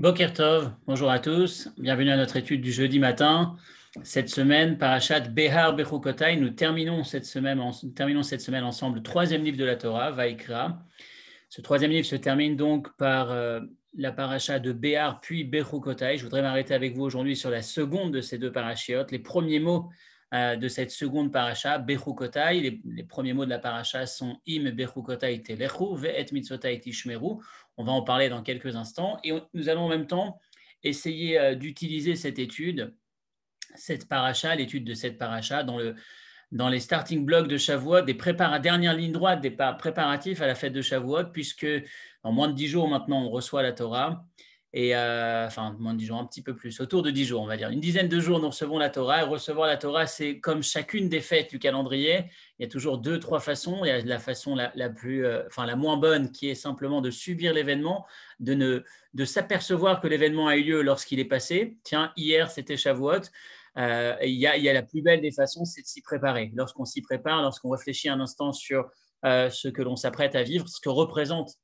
Bokertov, bonjour à tous. Bienvenue à notre étude du jeudi matin. Cette semaine, Parachat Behar Bechukotai, nous terminons cette, semaine, ensemble le troisième livre de la Torah, Vaikra. Ce troisième livre se termine donc par euh, la paracha de Behar puis Bechukotai. Je voudrais m'arrêter avec vous aujourd'hui sur la seconde de ces deux parachiotes. Les premiers mots euh, de cette seconde paracha, Bechukotai, les, premiers mots de la paracha sont Im Bechukotai Telechu, Ve'et Mitzotai Tishmeru. On va en parler dans quelques instants. Et nous allons en même temps essayer euh, d'utiliser cette étude, cette paracha, l'étude de cette paracha, dans, dans les starting blocks de Shavuot, des préparatifs, dernières lignes droites des préparatifs à la fête de Shavuot, puisque en moins de dix jours maintenant, on reçoit la Torah et euh, enfin moins de 10 jours, un petit peu plus, autour de 10 jours, on va dire. Une dizaine de jours, nous recevons la Torah. Et recevoir la Torah, c'est comme chacune des fêtes du calendrier. Il y a toujours deux, trois façons. Il y a la façon la, plus, euh, enfin la moins bonne, qui est simplement de subir l'événement, de ne, de s'apercevoir que l'événement a eu lieu lorsqu'il est passé. Tiens, hier c'était Shavuot. Euh, il, y il y a la plus belle des façons, c'est de s'y préparer. Lorsqu'on s'y prépare, lorsqu'on réfléchit un instant sur ce que l'on s'apprête à vivre, ce que représente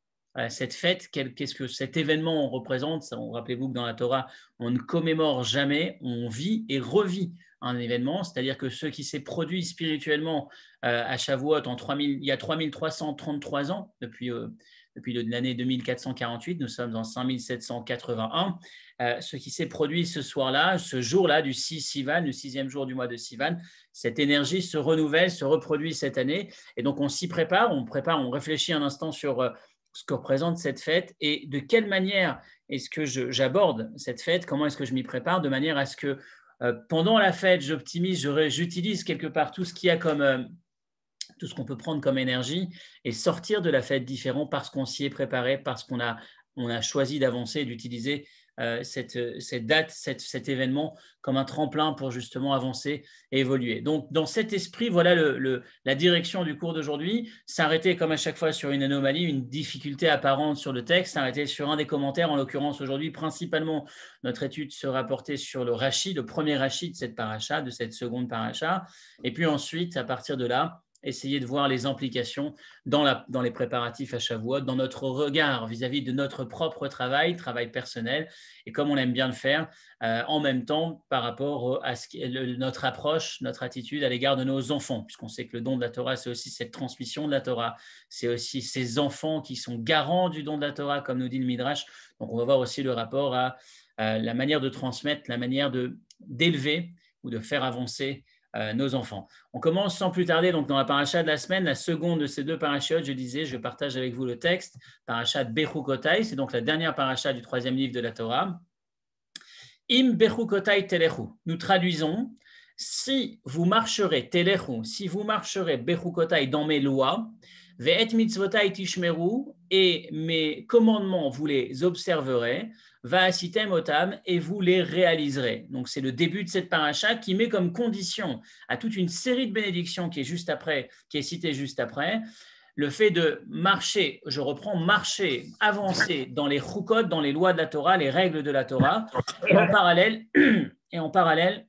cette fête, qu'est-ce que cet événement représente Rappelez-vous que dans la Torah, on ne commémore jamais, on vit et revit un événement, c'est-à-dire que ce qui s'est produit spirituellement euh, à Shavuot en 3000, il y a 3333 ans, depuis, euh, depuis l'année 2448, nous sommes en 5781, euh, ce qui s'est produit ce soir-là, ce jour-là du 6 Sivan, le sixième jour du mois de Sivan, cette énergie se renouvelle, se reproduit cette année, et donc on s'y prépare, on prépare, on réfléchit un instant sur ce que représente cette fête et de quelle manière est-ce que j'aborde cette fête, comment est-ce que je m'y prépare, de manière à ce que euh, pendant la fête, j'optimise, j'utilise quelque part tout ce qu'il y a comme... Euh, tout ce qu'on peut prendre comme énergie et sortir de la fête différent parce qu'on s'y est préparé, parce qu'on a, on a choisi d'avancer d'utiliser euh, euh, cette, date, cet événement comme un tremplin pour justement avancer et évoluer. Donc, dans cet esprit, voilà la direction du cours d'aujourd'hui. S'arrêter comme à chaque fois sur une anomalie, une difficulté apparente sur le texte, s'arrêter sur un des commentaires. En l'occurrence, aujourd'hui, principalement, notre étude sera portée sur le rachis, le premier rachis de cette paracha, de cette seconde paracha. Et puis ensuite, à partir de là, essayer de voir les implications dans, les préparatifs à Shavuot, dans notre regard vis-à-vis de notre propre travail, travail personnel, et comme on aime bien le faire, euh, en même temps par rapport à notre approche, notre attitude à l'égard de nos enfants, puisqu'on sait que le don de la Torah, c'est aussi cette transmission de la Torah, c'est aussi ces enfants qui sont garants du don de la Torah, comme nous dit le Midrash. Donc on va voir aussi le rapport à euh, la manière de transmettre, la manière d'élever ou de faire avancer euh, nos enfants. On commence sans plus tarder donc dans la paracha de la semaine, la seconde de ces deux parachutes. Je disais, je partage avec vous le texte, paracha Bechukotai, c'est donc la dernière paracha du troisième livre de la Torah. Im Bechukotai Telechu. Nous traduisons si vous marcherez Telechu, si vous marcherez Bechukotai dans mes lois, Ve'et mitzvotai tishmeru, et mes commandements, vous les observerez, va à Sitem et vous les réaliserez. Donc c'est le début de cette paracha qui met comme condition à toute une série de bénédictions qui est juste après, qui est citée juste après, le fait de marcher, je reprends marcher, avancer dans les choukot, dans les lois de la Torah, les règles de la Torah, en parallèle, et en parallèle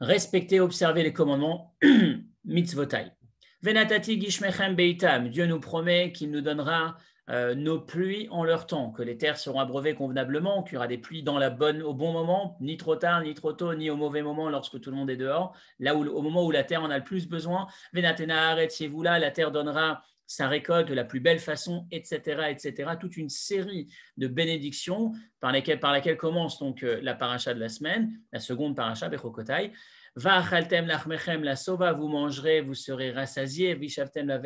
respecter, observer les commandements mitzvotai. Venatati Gishmechem Beitam, Dieu nous promet qu'il nous donnera euh, nos pluies en leur temps, que les terres seront abreuvées convenablement, qu'il y aura des pluies dans la bonne, au bon moment, ni trop tard, ni trop tôt, ni au mauvais moment lorsque tout le monde est dehors, là où, au moment où la terre en a le plus besoin. Venatena vous là, la terre donnera sa récolte de la plus belle façon, etc., etc. Toute une série de bénédictions par, lesquelles, par laquelle commence donc euh, la paracha de la semaine, la seconde paracha, Bechokotai la vous mangerez, vous serez rassasié la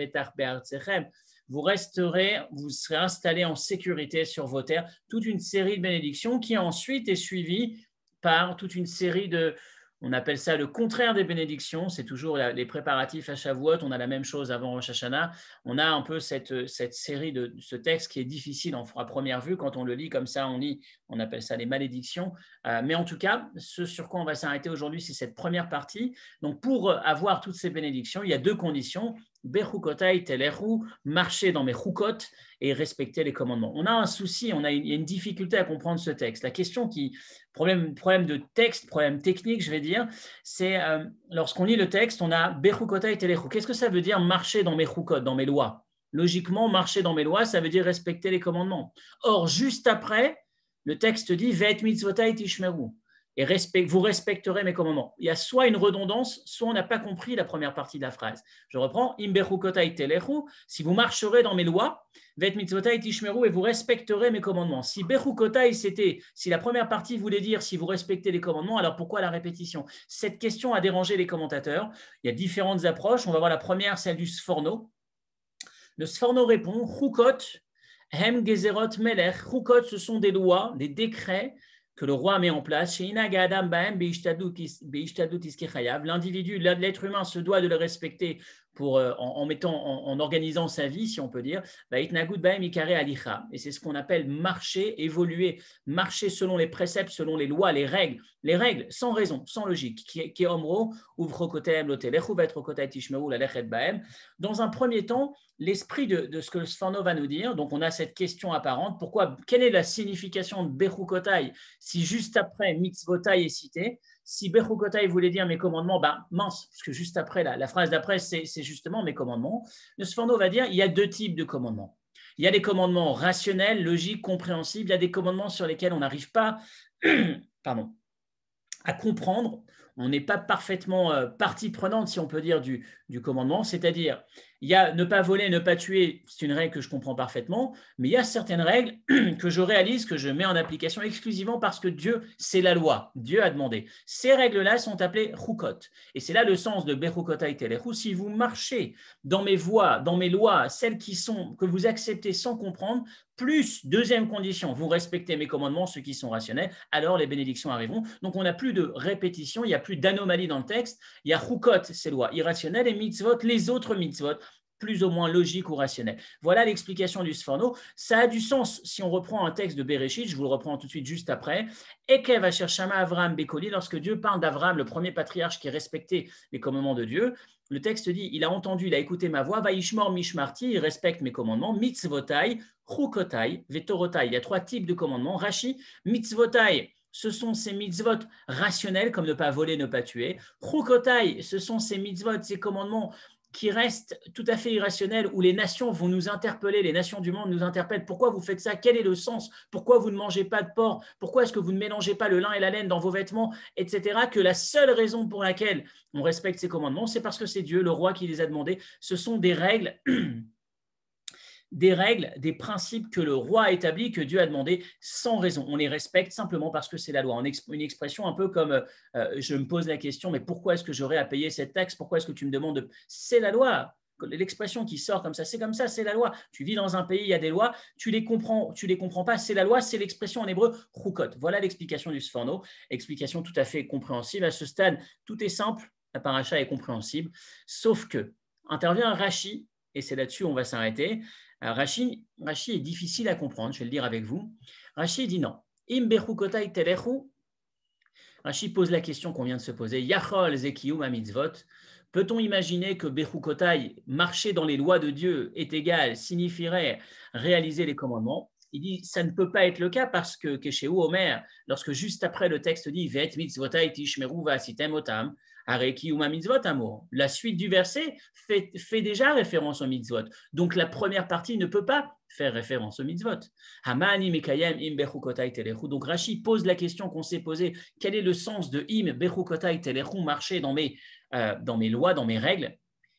vous resterez, vous serez installés en sécurité sur vos terres. Toute une série de bénédictions qui ensuite est suivie par toute une série de, on appelle ça le contraire des bénédictions. C'est toujours les préparatifs à Shavuot. On a la même chose avant Rosh Hashanah. On a un peu cette, euh, cette série de ce texte qui est difficile en, à première vue. Quand on le lit comme ça, on lit, on appelle ça les malédictions. Euh, mais en tout cas, ce sur quoi on va s'arrêter aujourd'hui, c'est cette première partie. Donc, pour euh, avoir toutes ces bénédictions, il y a deux conditions. Bechukotai telechu, marcher dans mes chukot et respecter les commandements. On a un souci, on a une, difficulté à comprendre ce texte. La question qui, problème, de texte, problème technique, je vais dire, c'est euh, lorsqu'on lit le texte, on a Bechukotai telechu. Qu'est-ce que ça veut dire marcher dans mes chukot, dans mes lois Logiquement, marcher dans mes lois, ça veut dire respecter les commandements. Or, juste après, le texte dit Vet tishmeru et vous respecterez mes commandements. Il y a soit une redondance, soit on n'a pas compris la première partie de la phrase. Je reprends si vous marcherez dans mes lois, vet et vous respecterez mes commandements. Si c'était, si la première partie voulait dire si vous respectez les commandements, alors pourquoi la répétition Cette question a dérangé les commentateurs. Il y a différentes approches. On va voir la première, celle du Sforno. Le Sforno répond Hem Gezerot Melech. ce sont des lois, des décrets que le roi met en place, l'individu, l'être humain se doit de le respecter pour, euh, en, organisant sa vie, si on peut dire, et c'est ce qu'on appelle marcher, évoluer, marcher selon les préceptes, selon les lois, les règles, les règles sans raison, sans logique, Dans un premier temps, l'esprit de, ce que Sfano va nous dire, donc on a cette question apparente, pourquoi, quelle est la signification de Bechukotai si juste après Mitzvotai est cité si Bechukotai voulait dire mes commandements, ben, mince, mince, que juste après, la, la phrase d'après, c'est, justement mes commandements. Nosfando va dire il y a deux types de commandements. Il y a des commandements rationnels, logiques, compréhensibles. Il y a des commandements sur lesquels on n'arrive pas pardon, à comprendre on n'est pas parfaitement euh, partie prenante, si on peut dire, du, commandement. C'est-à-dire, il y a ne pas voler, ne pas tuer, c'est une règle que je comprends parfaitement, mais il y a certaines règles que je réalise, que je mets en application exclusivement parce que Dieu, c'est la loi, Dieu a demandé. Ces règles-là sont appelées Rukot. Et c'est là le sens de Berukotai ou Si vous marchez dans mes voies, dans mes lois, celles qui sont, que vous acceptez sans comprendre, plus, deuxième condition, vous respectez mes commandements, ceux qui sont rationnels, alors les bénédictions arriveront. Donc on n'a plus de répétition, il n'y a plus d'anomalie dans le texte. Il y a hukot, ces lois irrationnelles, et mitzvot, les autres mitzvot, plus ou moins logiques ou rationnelles. Voilà l'explication du Sforno. Ça a du sens si on reprend un texte de Bereshit, je vous le reprends tout de suite juste après. Ekev Asher Avram Bekoli, lorsque Dieu parle d'Avram, le premier patriarche qui respectait les commandements de Dieu, le texte dit il a entendu, il a écouté ma voix, Vaishmor Mishmarti, il respecte mes commandements, mitzvotai, chukotai, vetorotai. Il y a trois types de commandements. Rashi, mitzvotai, ce sont ces mitzvot rationnels, comme ne pas voler, ne pas tuer. Chukotai, ce sont ces mitzvot, ces commandements qui reste tout à fait irrationnel, où les nations vont nous interpeller, les nations du monde nous interpellent. Pourquoi vous faites ça Quel est le sens Pourquoi vous ne mangez pas de porc Pourquoi est-ce que vous ne mélangez pas le lin et la laine dans vos vêtements Etc. Que la seule raison pour laquelle on respecte ces commandements, c'est parce que c'est Dieu, le roi, qui les a demandés. Ce sont des règles des règles, des principes que le roi a établis, que Dieu a demandé sans raison. On les respecte simplement parce que c'est la loi. Une expression un peu comme euh, euh, je me pose la question, mais pourquoi est-ce que j'aurais à payer cette taxe Pourquoi est-ce que tu me demandes C'est la loi. L'expression qui sort comme ça, c'est comme ça, c'est la loi. Tu vis dans un pays, il y a des lois, tu les comprends, tu les comprends pas, c'est la loi, c'est l'expression en hébreu krukot. Voilà l'explication du Sforno, explication tout à fait compréhensible. À ce stade, tout est simple, la paracha est compréhensible, sauf que intervient Rachi, et c'est là-dessus on va s'arrêter. Alors Rashi, est difficile à comprendre, je vais le dire avec vous. Rashi dit non. Rashi pose la question qu'on vient de se poser. Yachol a mitzvot. Peut-on imaginer que Bechukotai, marcher dans les lois de Dieu, est égal, signifierait réaliser les commandements il dit ça ne peut pas être le cas parce que Keshéou Omer, lorsque juste après le texte dit Vet mitzvotay tishmeru sitem otam, Areki Mitzvot Amour. La suite du verset fait, déjà référence au Mitzvot. Donc la première partie ne peut pas faire référence au Mitzvot. Hamani Mekayem Im Donc Rashi pose la question qu'on s'est posée quel est le sens de Im Bechukotai marcher dans mes, euh, dans mes lois, dans mes règles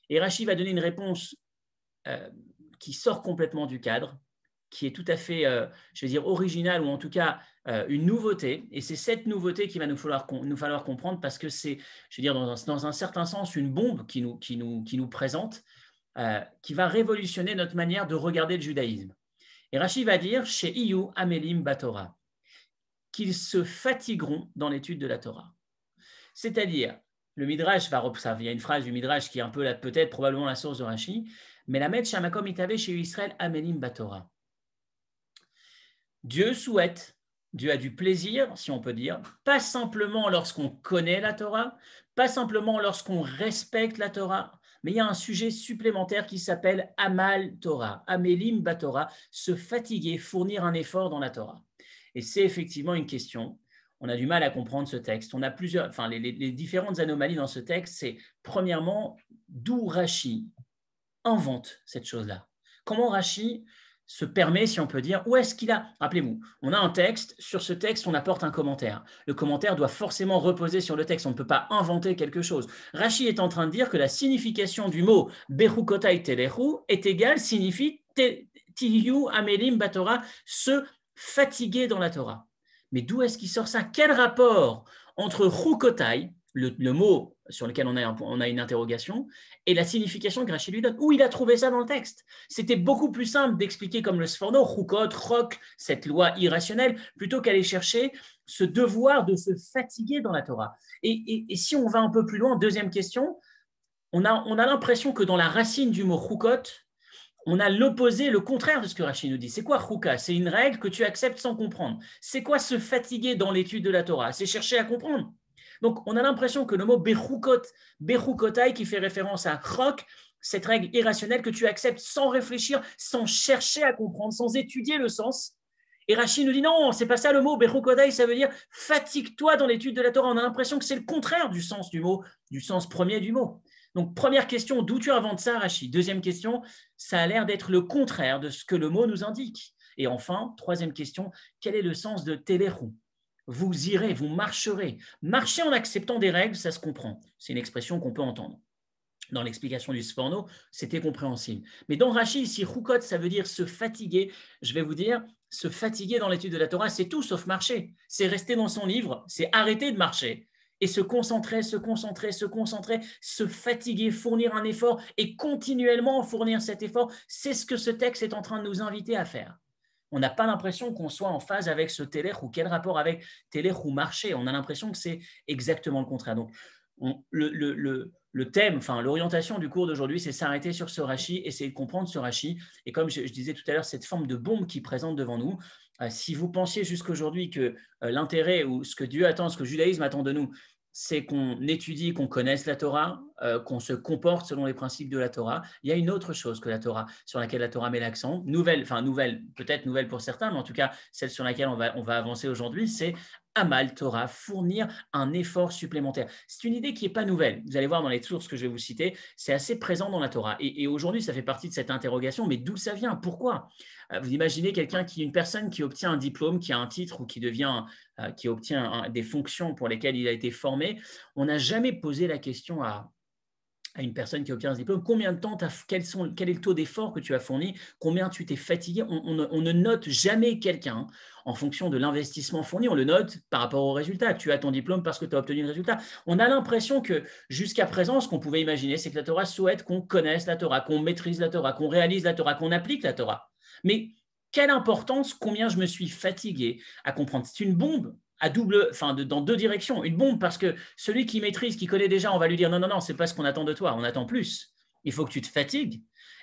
Et Rashi va donner une réponse euh, qui sort complètement du cadre, qui est tout à fait, euh, je veux dire, originale ou en tout cas euh, une nouveauté, et c'est cette nouveauté qui va nous falloir, nous falloir comprendre parce que c'est, je veux dire, dans un, certain sens, une bombe qui nous, présente, euh, qui va révolutionner notre manière de regarder le judaïsme. Et Rashi va dire chez Iyu Amelim Batora qu'ils se fatigueront dans l'étude de la Torah. C'est-à-dire, le Midrash va observer, il y a une phrase du Midrash qui est un peu peut-être probablement la source de Rashi, mais la Met Shamakom Itave chez Israël Amelim Batora. Dieu souhaite Dieu a du plaisir, si on peut dire, pas simplement lorsqu'on connaît la Torah, pas simplement lorsqu'on respecte la Torah, mais il y a un sujet supplémentaire qui s'appelle Amal Torah, Amelim Torah, se fatiguer, fournir un effort dans la Torah. Et c'est effectivement une question. On a du mal à comprendre ce texte. On a plusieurs, enfin, les, différentes anomalies dans ce texte, c'est premièrement d'où Rashi invente cette chose-là. Comment Rashi se permet, si on peut dire, où est-ce qu'il a Rappelez-vous, on a un texte, sur ce texte, on apporte un commentaire. Le commentaire doit forcément reposer sur le texte, on ne peut pas inventer quelque chose. Rachi est en train de dire que la signification du mot behukotai telehu est égale, signifie Tiyu Amelim Batora, se fatiguer dans la Torah. Mais d'où est-ce qu'il sort ça Quel rapport entre Rukotai, le, mot sur lequel on a, une interrogation et la signification que Rachid lui donne. Où il a trouvé ça dans le texte C'était beaucoup plus simple d'expliquer comme le Sforno, Roukot, Rock, cette loi irrationnelle, plutôt qu'aller chercher ce devoir de se fatiguer dans la Torah. Et, si on va un peu plus loin, deuxième question, on a, l'impression que dans la racine du mot Roukot, on a l'opposé, le contraire de ce que Rachid nous dit. C'est quoi Chouka C'est une règle que tu acceptes sans comprendre. C'est quoi se fatiguer dans l'étude de la Torah C'est chercher à comprendre. Donc, on a l'impression que le mot Bechukot, qui fait référence à chrok », cette règle irrationnelle que tu acceptes sans réfléchir, sans chercher à comprendre, sans étudier le sens. Et Rachid nous dit non, c'est pas ça le mot. Bechukotai, ça veut dire fatigue-toi dans l'étude de la Torah. On a l'impression que c'est le contraire du sens du mot, du sens premier du mot. Donc, première question, d'où tu inventes ça, Rachi Deuxième question, ça a l'air d'être le contraire de ce que le mot nous indique. Et enfin, troisième question, quel est le sens de Téléchou vous irez, vous marcherez. Marcher en acceptant des règles, ça se comprend. C'est une expression qu'on peut entendre. Dans l'explication du Sforno, c'était compréhensible. Mais dans Rachid, ici, Rukot, ça veut dire se fatiguer. Je vais vous dire, se fatiguer dans l'étude de la Torah, c'est tout sauf marcher. C'est rester dans son livre, c'est arrêter de marcher et se concentrer, se concentrer, se concentrer, se fatiguer, fournir un effort et continuellement fournir cet effort. C'est ce que ce texte est en train de nous inviter à faire on n'a pas l'impression qu'on soit en phase avec ce Téléch ou quel rapport avec teler ou marché. On a l'impression que c'est exactement le contraire. Donc, le, le, thème, enfin l'orientation du cours d'aujourd'hui, c'est s'arrêter sur ce rachis, essayer de comprendre ce rachis. Et comme je, disais tout à l'heure, cette forme de bombe qui présente devant nous, euh, si vous pensiez jusqu'aujourd'hui que euh, l'intérêt ou ce que Dieu attend, ce que le judaïsme attend de nous, c'est qu'on étudie, qu'on connaisse la Torah, euh, qu'on se comporte selon les principes de la Torah. Il y a une autre chose que la Torah, sur laquelle la Torah met l'accent, nouvelle, enfin nouvelle, peut-être nouvelle pour certains, mais en tout cas celle sur laquelle on va, on va avancer aujourd'hui, c'est Amal Torah, fournir un effort supplémentaire. C'est une idée qui n'est pas nouvelle. Vous allez voir dans les sources que je vais vous citer, c'est assez présent dans la Torah. Et, aujourd'hui, ça fait partie de cette interrogation, mais d'où ça vient Pourquoi euh, Vous imaginez quelqu'un qui, une personne qui obtient un diplôme, qui a un titre ou qui devient, euh, qui obtient des fonctions pour lesquelles il a été formé. On n'a jamais posé la question à à une personne qui obtient un diplôme, combien de temps, as, quel est le taux d'effort que tu as fourni, combien tu t'es fatigué. On, ne note jamais quelqu'un hein, en fonction de l'investissement fourni, on le note par rapport au résultat. Tu as ton diplôme parce que tu as obtenu le résultat. On a l'impression que jusqu'à présent, ce qu'on pouvait imaginer, c'est que la Torah souhaite qu'on connaisse la Torah, qu'on maîtrise la Torah, qu'on réalise la Torah, qu'on applique la Torah. Mais quelle importance, combien je me suis fatigué à comprendre. C'est une bombe à double, enfin, dans deux directions. Une bombe parce que celui qui maîtrise, qui connaît déjà, on va lui dire non, non, non, c'est pas ce qu'on attend de toi, on attend plus. Il faut que tu te fatigues.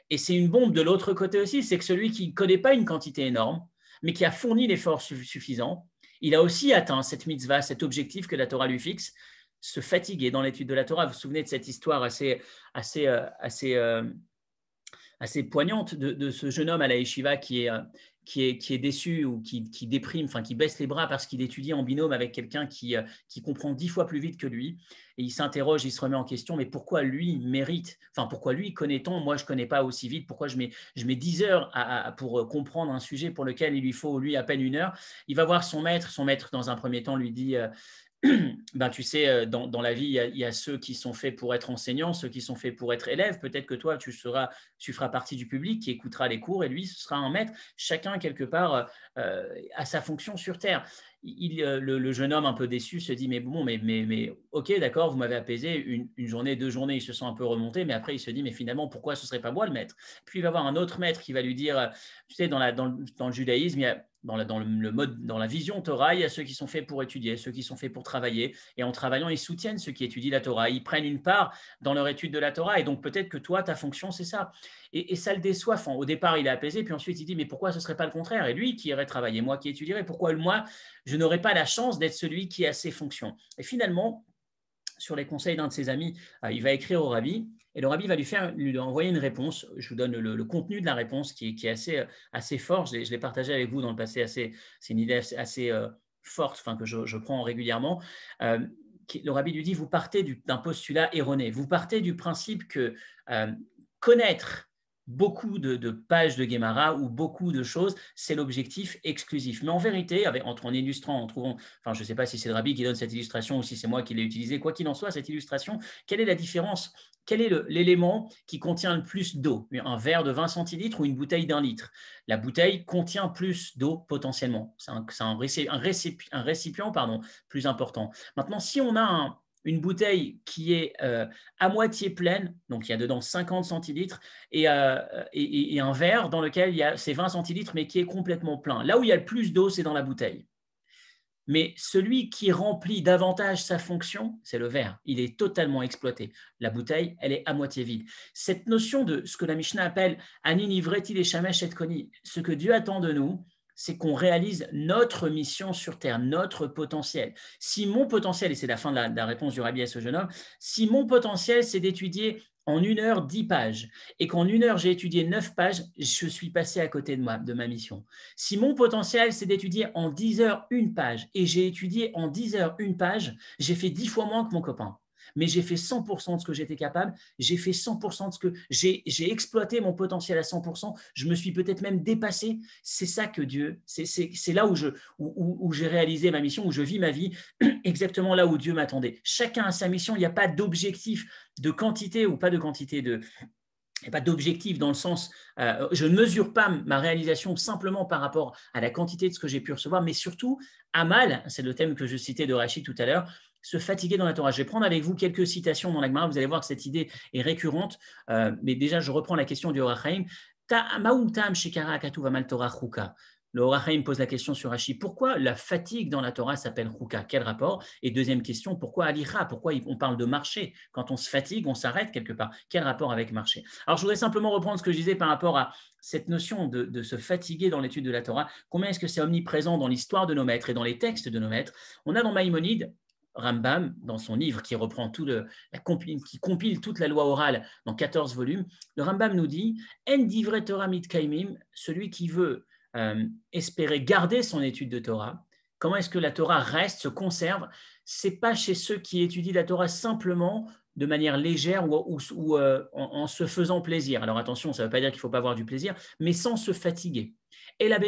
Et c'est une bombe de l'autre côté aussi, c'est que celui qui ne connaît pas une quantité énorme, mais qui a fourni l'effort suffisant, il a aussi atteint cette mitzvah, cet objectif que la Torah lui fixe, se fatiguer dans l'étude de la Torah. Vous vous souvenez de cette histoire assez, assez, euh, assez, euh, assez, poignante de, ce jeune homme à la Yeshiva qui est, euh, qui est, déçu ou qui, déprime, enfin qui baisse les bras parce qu'il étudie en binôme avec quelqu'un qui, euh, qui comprend dix fois plus vite que lui. Et il s'interroge, il se remet en question, mais pourquoi lui mérite, enfin pourquoi lui connaît-on, moi je ne connais pas aussi vite, pourquoi je mets, je mets heures pour euh, comprendre un sujet pour lequel il lui faut, lui, à peine une heure. Il va voir son maître, son maître dans un premier temps lui dit, euh, ben, tu sais, euh, dans, la vie, il y, a, ceux qui sont faits pour être enseignants, ceux qui sont faits pour être élèves. Peut-être que toi, tu, seras, tu feras partie du public qui écoutera les cours et lui, ce sera un maître. Chacun, quelque part, à euh, euh, a sa fonction sur Terre. Euh, le, jeune homme un peu déçu se dit mais bon mais mais, mais ok d'accord vous m'avez apaisé une, journée deux journées il se sent un peu remonté mais après il se dit mais finalement pourquoi ce serait pas moi le maître puis il va avoir un autre maître qui va lui dire euh, tu sais dans la dans, le, judaïsme dans, le, mode, dans la vision Torah, il y a ceux qui sont faits pour étudier, ceux qui sont faits pour travailler. Et en travaillant, ils soutiennent ceux qui étudient la Torah. Ils prennent une part dans leur étude de la Torah. Et donc, peut-être que toi, ta fonction, c'est ça. Et, ça le déçoit. au départ, il est apaisé, puis ensuite il dit, mais pourquoi ce ne serait pas le contraire Et lui qui irait travailler, moi qui étudierais, pourquoi moi, je n'aurais pas la chance d'être celui qui a ses fonctions Et finalement, sur les conseils d'un de ses amis, euh, il va écrire au rabbi, et le rabbi va lui, faire, lui envoyer une réponse. Je vous donne le, contenu de la réponse qui est, qui est assez, euh, assez fort. Je l'ai partagé avec vous dans le passé. Assez, c'est une idée assez, euh, forte enfin, que je, prends régulièrement. le rabbi lui dit, vous partez d'un postulat erroné. Vous partez du principe que connaître beaucoup de, pages de Guémara ou beaucoup de choses, c'est l'objectif exclusif. Mais en vérité, avec, entre, en illustrant, en trouvant, enfin je ne sais pas si c'est le rabbi qui donne cette illustration ou si c'est moi qui l'ai utilisée, quoi qu'il en soit, cette illustration, quelle est la différence Quel est l'élément qui contient le plus d'eau Un verre de 20 centilitres ou une bouteille d'un litre La bouteille contient plus d'eau potentiellement. C'est un, récipient, pardon, plus important. Maintenant, si on a un, une bouteille qui est euh, à moitié pleine, donc il y a dedans 50 centilitres, euh, et, un verre dans lequel il y a ces 20 centilitres, mais qui est complètement plein. Là où il y a le plus d'eau, c'est dans la bouteille. Mais celui qui remplit davantage sa fonction, c'est le verre. Il est totalement exploité. La bouteille, elle est à moitié vide. Cette notion de ce que la Mishnah appelle Anini et shamesh et koni, ce que Dieu attend de nous, c'est qu'on réalise notre mission sur Terre, notre potentiel. Si mon potentiel, et c'est la fin de la, réponse du Rabbi à ce jeune homme, si mon potentiel, c'est d'étudier en une heure dix pages, et qu'en une heure j'ai étudié neuf pages, je suis passé à côté de, moi, de ma mission. Si mon potentiel, c'est d'étudier en dix heures une page, et j'ai étudié en dix heures une page, j'ai fait dix fois moins que mon copain mais j'ai fait 100% de ce que j'étais capable, j'ai fait 100% de ce que j'ai exploité mon potentiel à 100%, je me suis peut-être même dépassé. C'est ça que Dieu, c'est là où j'ai où, réalisé ma mission, où je vis ma vie, exactement là où Dieu m'attendait. Chacun a sa mission, il n'y a pas d'objectif de quantité ou pas de quantité de, a pas d'objectif dans le sens, euh, je ne mesure pas ma réalisation simplement par rapport à la quantité de ce que j'ai pu recevoir, mais surtout, à mal c'est le thème que je citais de Rachid tout à l'heure, se fatiguer dans la Torah. Je vais prendre avec vous quelques citations dans Lagmar, vous allez voir que cette idée est récurrente, euh, mais déjà je reprends la question du Horachaim. Le Horachaim pose la question sur Hachi, pourquoi la fatigue dans la Torah s'appelle Chuka? Quel rapport Et deuxième question, pourquoi Alira Pourquoi on parle de marché Quand on se fatigue, on s'arrête quelque part. Quel rapport avec marché Alors je voudrais simplement reprendre ce que je disais par rapport à cette notion de, de se fatiguer dans l'étude de la Torah. Combien est-ce que c'est omniprésent dans l'histoire de nos maîtres et dans les textes de nos maîtres On a dans Maïmonide Rambam, dans son livre qui reprend tout compile, qui compile toute la loi orale dans 14 volumes, le Rambam nous dit celui qui veut euh, espérer garder son étude de Torah, comment est-ce que la Torah reste, se conserve C'est pas chez ceux qui étudient la Torah simplement de manière légère ou, euh, en, se faisant plaisir. Alors attention, ça ne veut pas dire qu'il ne faut pas avoir du plaisir, mais sans se fatiguer. Et la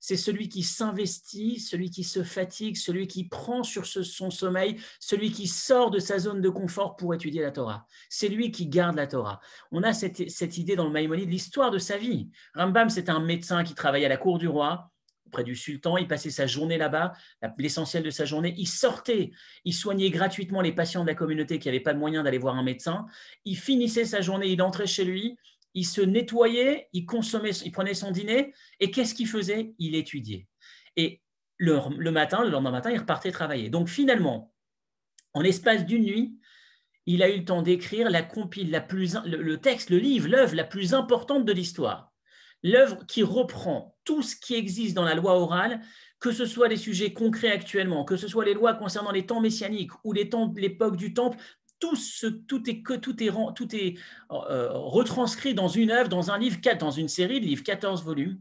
c'est celui qui s'investit, celui qui se fatigue, celui qui prend sur son sommeil, celui qui sort de sa zone de confort pour étudier la Torah. C'est lui qui garde la Torah. On a cette, idée dans le de l'histoire de sa vie. Rambam, c'est un médecin qui travaillait à la cour du roi, auprès du sultan, il passait sa journée là-bas, l'essentiel de sa journée, il sortait, il soignait gratuitement les patients de la communauté qui n'avaient pas de moyens d'aller voir un médecin, il finissait sa journée, il entrait chez lui, il se nettoyait, il consommait, il prenait son dîner, et qu'est-ce qu'il faisait Il étudiait. Et le, matin, le lendemain matin, il repartait travailler. Donc finalement, en l'espace d'une nuit, il a eu le temps d'écrire la compile, la plus, le, texte, le livre, l'œuvre la plus importante de l'histoire. L'œuvre qui reprend tout ce qui existe dans la loi orale, que ce soit les sujets concrets actuellement, que ce soit les lois concernant les temps messianiques ou les temps, l'époque du temple, tout, ce, tout est, tout tout est euh, euh, retranscrit dans une œuvre, dans un livre, dans une série de livres, 14 volumes.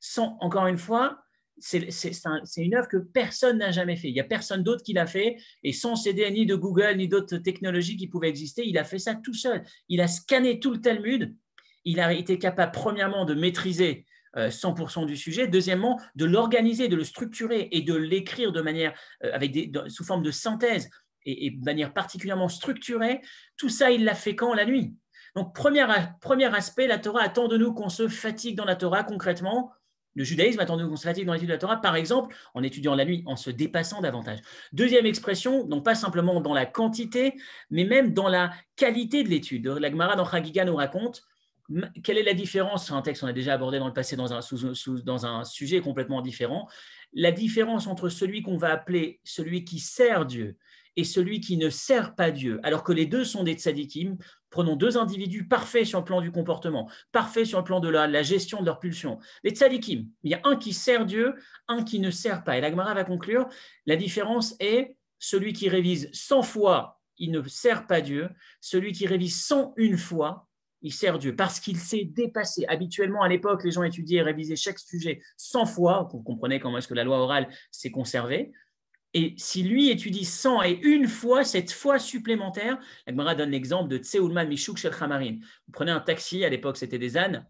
Sans, encore une fois, c'est une œuvre que personne n'a jamais fait. Il n'y a personne d'autre qui l'a fait. Et sans céder ni de Google, ni d'autres technologies qui pouvaient exister, il a fait ça tout seul. Il a scanné tout le Talmud. Il a été capable, premièrement, de maîtriser 100% euh, du sujet. Deuxièmement, de l'organiser, de le structurer et de l'écrire de manière, avec des, sous forme de synthèse, et, de manière particulièrement structurée, tout ça, il l'a fait quand La nuit. Donc, premier, premier aspect, la Torah attend de nous qu'on se fatigue dans la Torah concrètement. Le judaïsme attend de nous qu'on se fatigue dans l'étude de la Torah, par exemple, en étudiant la nuit, en se dépassant davantage. Deuxième expression, donc pas simplement dans la quantité, mais même dans la qualité de l'étude. La Gemara dans Chagiga nous raconte quelle est la différence C'est un texte qu'on a déjà abordé dans le passé dans un, dans un sujet complètement différent. La différence entre celui qu'on va appeler celui qui sert Dieu et celui qui ne sert pas Dieu, alors que les deux sont des tzadikim, prenons deux individus parfaits sur le plan du comportement, parfaits sur le plan de la, gestion de leurs pulsions. Les tzadikim, il y a un qui sert Dieu, un qui ne sert pas. Et l'Agmara va conclure, la différence est celui qui révise 100 fois, il ne sert pas Dieu, celui qui révise une fois, il sert Dieu parce qu'il s'est dépassé. Habituellement, à l'époque, les gens étudiaient et révisaient chaque sujet 100 fois. Vous comprenez comment est-ce que la loi orale s'est conservée. Et si lui étudie 100 et une fois, cette fois supplémentaire, Agmara donne l'exemple de Tseulman Mishuk Shel Khamarin. Vous prenez un taxi, à l'époque c'était des ânes,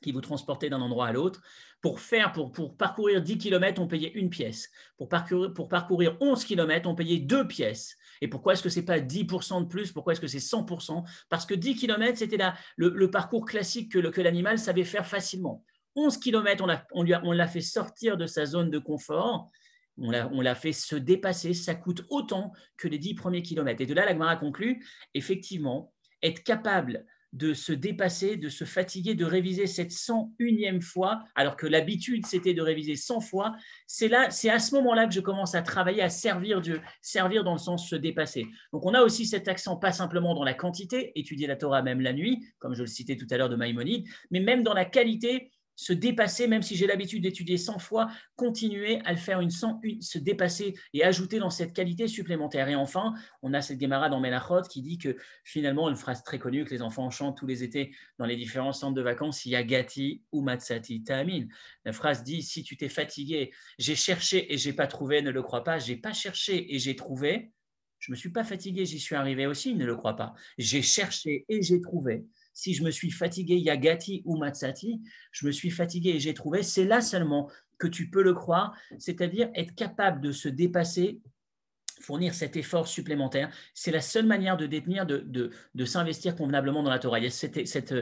qui vous transportaient d'un endroit à l'autre. Pour faire, pour, parcourir 10 km, on payait une pièce. Pour parcourir, pour parcourir 11 km, on payait deux pièces. Et pourquoi est-ce que ce n'est pas 10% de plus Pourquoi est-ce que c'est 100% Parce que 10 km, c'était le, le, parcours classique que, l'animal savait faire facilement. 11 km, on l'a fait sortir de sa zone de confort on l'a, fait se dépasser, ça coûte autant que les dix premiers kilomètres. Et de là, la conclut, effectivement, être capable de se dépasser, de se fatiguer, de réviser cette 101e fois, alors que l'habitude c'était de réviser 100 fois, c'est là, c'est à ce moment-là que je commence à travailler, à servir Dieu, servir dans le sens se dépasser. Donc on a aussi cet accent pas simplement dans la quantité, étudier la Torah même la nuit, comme je le citais tout à l'heure de Maïmonide, mais même dans la qualité, se dépasser, même si j'ai l'habitude d'étudier 100 fois, continuer à le faire une se dépasser et ajouter dans cette qualité supplémentaire. Et enfin, on a cette Gemara en Melachot qui dit que finalement, une phrase très connue que les enfants chantent tous les étés dans les différents centres de vacances, il y a Gati ou Matsati Tamil. La phrase dit, si tu t'es fatigué, j'ai cherché et j'ai pas trouvé, ne le crois pas, j'ai pas cherché et j'ai trouvé, je me suis pas fatigué, j'y suis arrivé aussi, ne le crois pas. J'ai cherché et j'ai trouvé si je me suis fatigué Yagati ou Matsati, je me suis fatigué et j'ai trouvé, c'est là seulement que tu peux le croire, c'est-à-dire être capable de se dépasser fournir cet effort supplémentaire. C'est la seule manière de détenir, de, s'investir convenablement dans la Torah. Il cette, cette,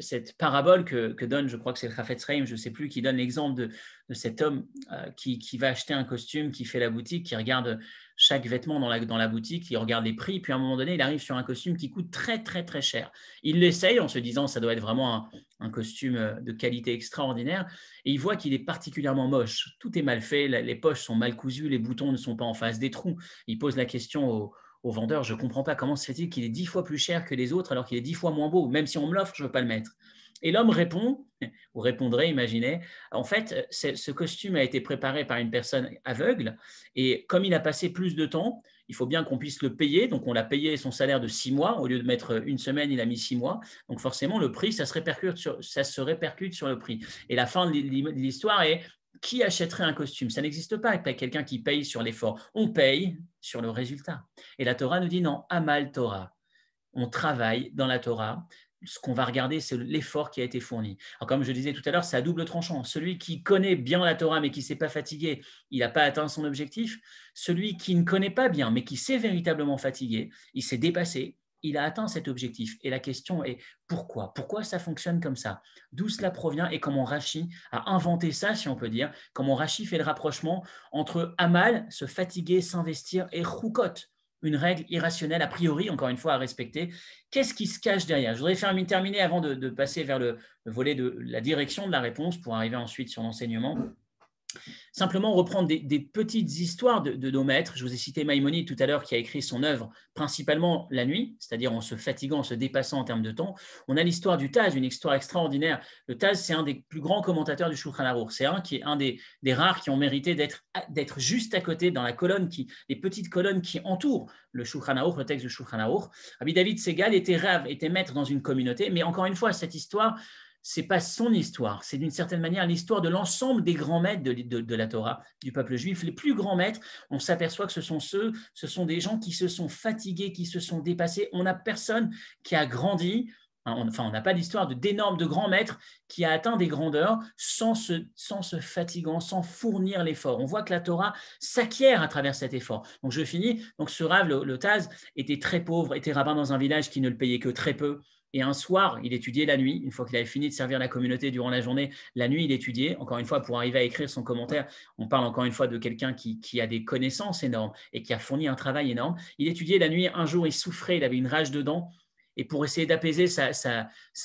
cette, parabole que, donne, je crois que c'est le Reim, je ne sais plus, qui donne l'exemple de, cet homme euh, qui, qui, va acheter un costume, qui fait la boutique, qui regarde chaque vêtement dans la, dans la boutique, il regarde les prix, puis à un moment donné, il arrive sur un costume qui coûte très, très, très cher. Il l'essaye en se disant, ça doit être vraiment un, costume euh, de qualité extraordinaire, et il voit qu'il est particulièrement moche. Tout est mal fait, les poches sont mal cousues, les boutons ne sont pas en face des trous. Il pose la question au, au vendeur, je ne comprends pas comment se fait-il qu'il est dix fois plus cher que les autres alors qu'il est dix fois moins beau, même si on me l'offre, je ne veux pas le mettre. Et l'homme répond, vous répondrez, imaginez. En fait, euh, ce costume a été préparé par une personne aveugle et comme il a passé plus de temps, il faut bien qu'on puisse le payer. Donc, on l'a payé son salaire de six mois. Au lieu de mettre euh, une semaine, il a mis six mois. Donc, forcément, le prix, ça se répercute sur, le prix. Et la fin de l'histoire est qui achèterait un costume Ça n'existe pas. avec quelqu'un qui paye sur l'effort. On paye sur le résultat. Et la Torah nous dit non, Amal Torah. On travaille dans la Torah ce qu'on va regarder, c'est l'effort qui a été fourni. Alors, comme je disais tout à l'heure, c'est à double tranchant. Celui qui connaît bien la Torah mais qui ne s'est pas fatigué, il n'a pas atteint son objectif. Celui qui ne connaît pas bien mais qui s'est véritablement fatigué, il s'est dépassé, il a atteint cet objectif. Et la question est pourquoi Pourquoi ça fonctionne comme ça D'où cela provient et comment Rachi a inventé ça, si on peut dire Comment Rachi fait le rapprochement entre Amal, se fatiguer, s'investir, et Roukot, une règle irrationnelle a priori, encore une fois, à respecter. Qu'est-ce qui se cache derrière Je voudrais faire terminer avant de, passer vers le, volet de la direction de la réponse pour arriver ensuite sur l'enseignement. Simplement reprendre des, petites histoires de, nos maîtres. Je vous ai cité Maïmonide tout à l'heure qui a écrit son œuvre principalement la nuit, c'est-à-dire en se fatiguant, en se dépassant en termes de temps. On a l'histoire du Taz, une histoire extraordinaire. Le Taz, c'est un des plus grands commentateurs du Shulchan Arour. C'est un qui est un des, rares qui ont mérité d'être juste à côté dans la colonne, qui, les petites colonnes qui entourent le Shulchan le texte du Shulchan Arour. David Segal était rave, était maître dans une communauté, mais encore une fois, cette histoire c'est pas son histoire, c'est d'une certaine manière l'histoire de l'ensemble des grands maîtres de, la Torah, du peuple juif. Les plus grands maîtres, on s'aperçoit que ce sont ceux, ce sont des gens qui se sont fatigués, qui se sont dépassés. On n'a personne qui a grandi, hein, enfin on n'a pas d'histoire d'énormes, de, grands maîtres qui a atteint des grandeurs sans se, sans fatiguant, sans fournir l'effort. On voit que la Torah s'acquiert à travers cet effort. Donc je finis, donc ce Rav, le, le Taz, était très pauvre, était rabbin dans un village qui ne le payait que très peu. Et un soir, il étudiait la nuit, une fois qu'il avait fini de servir la communauté durant la journée, la nuit, il étudiait, encore une fois, pour arriver à écrire son commentaire, on parle encore une fois de quelqu'un qui, a des connaissances énormes et qui a fourni un travail énorme. Il étudiait la nuit, un jour, il souffrait, il avait une rage dedans, et pour essayer d'apaiser sa,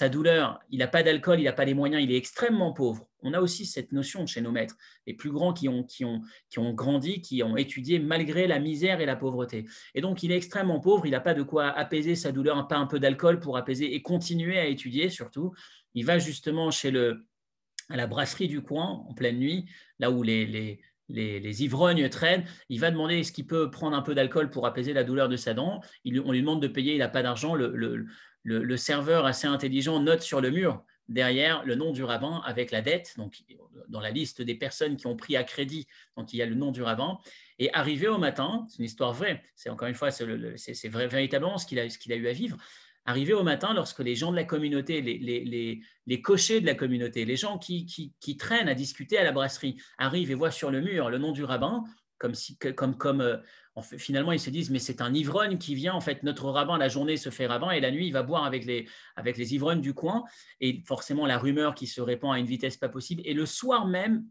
douleur, il n'a pas d'alcool, il n'a pas les moyens, il est extrêmement pauvre on a aussi cette notion chez nos maîtres, les plus grands qui ont, ont, qui ont grandi, qui ont étudié malgré la misère et la pauvreté. Et donc, il est extrêmement pauvre, il n'a pas de quoi apaiser sa douleur, pas un peu d'alcool pour apaiser et continuer à étudier surtout. Il va justement chez le, à la brasserie du coin, en pleine nuit, là où les, ivrognes traînent, il va demander est-ce qu'il peut prendre un peu d'alcool pour apaiser la douleur de sa dent. on lui demande de payer, il n'a pas d'argent. le, serveur assez intelligent note sur le mur derrière le nom du rabbin avec la dette, donc dans la liste des personnes qui ont pris à crédit, donc il y a le nom du rabbin. Et arrivé au matin, c'est une histoire vraie, c'est encore une fois, c'est véritablement ce qu'il a, eu à vivre. Arrivé au matin, lorsque les gens de la communauté, les, cochers de la communauté, les gens qui, qui traînent à discuter à la brasserie, arrivent et voient sur le mur le nom du rabbin, comme, si, comme, comme, euh, finalement, ils se disent, mais c'est un ivrogne qui vient, en fait, notre rabbin, la journée se fait rabbin, et la nuit, il va boire avec les, avec ivrognes du coin, et forcément, la rumeur qui se répand à une vitesse pas possible, et le soir même,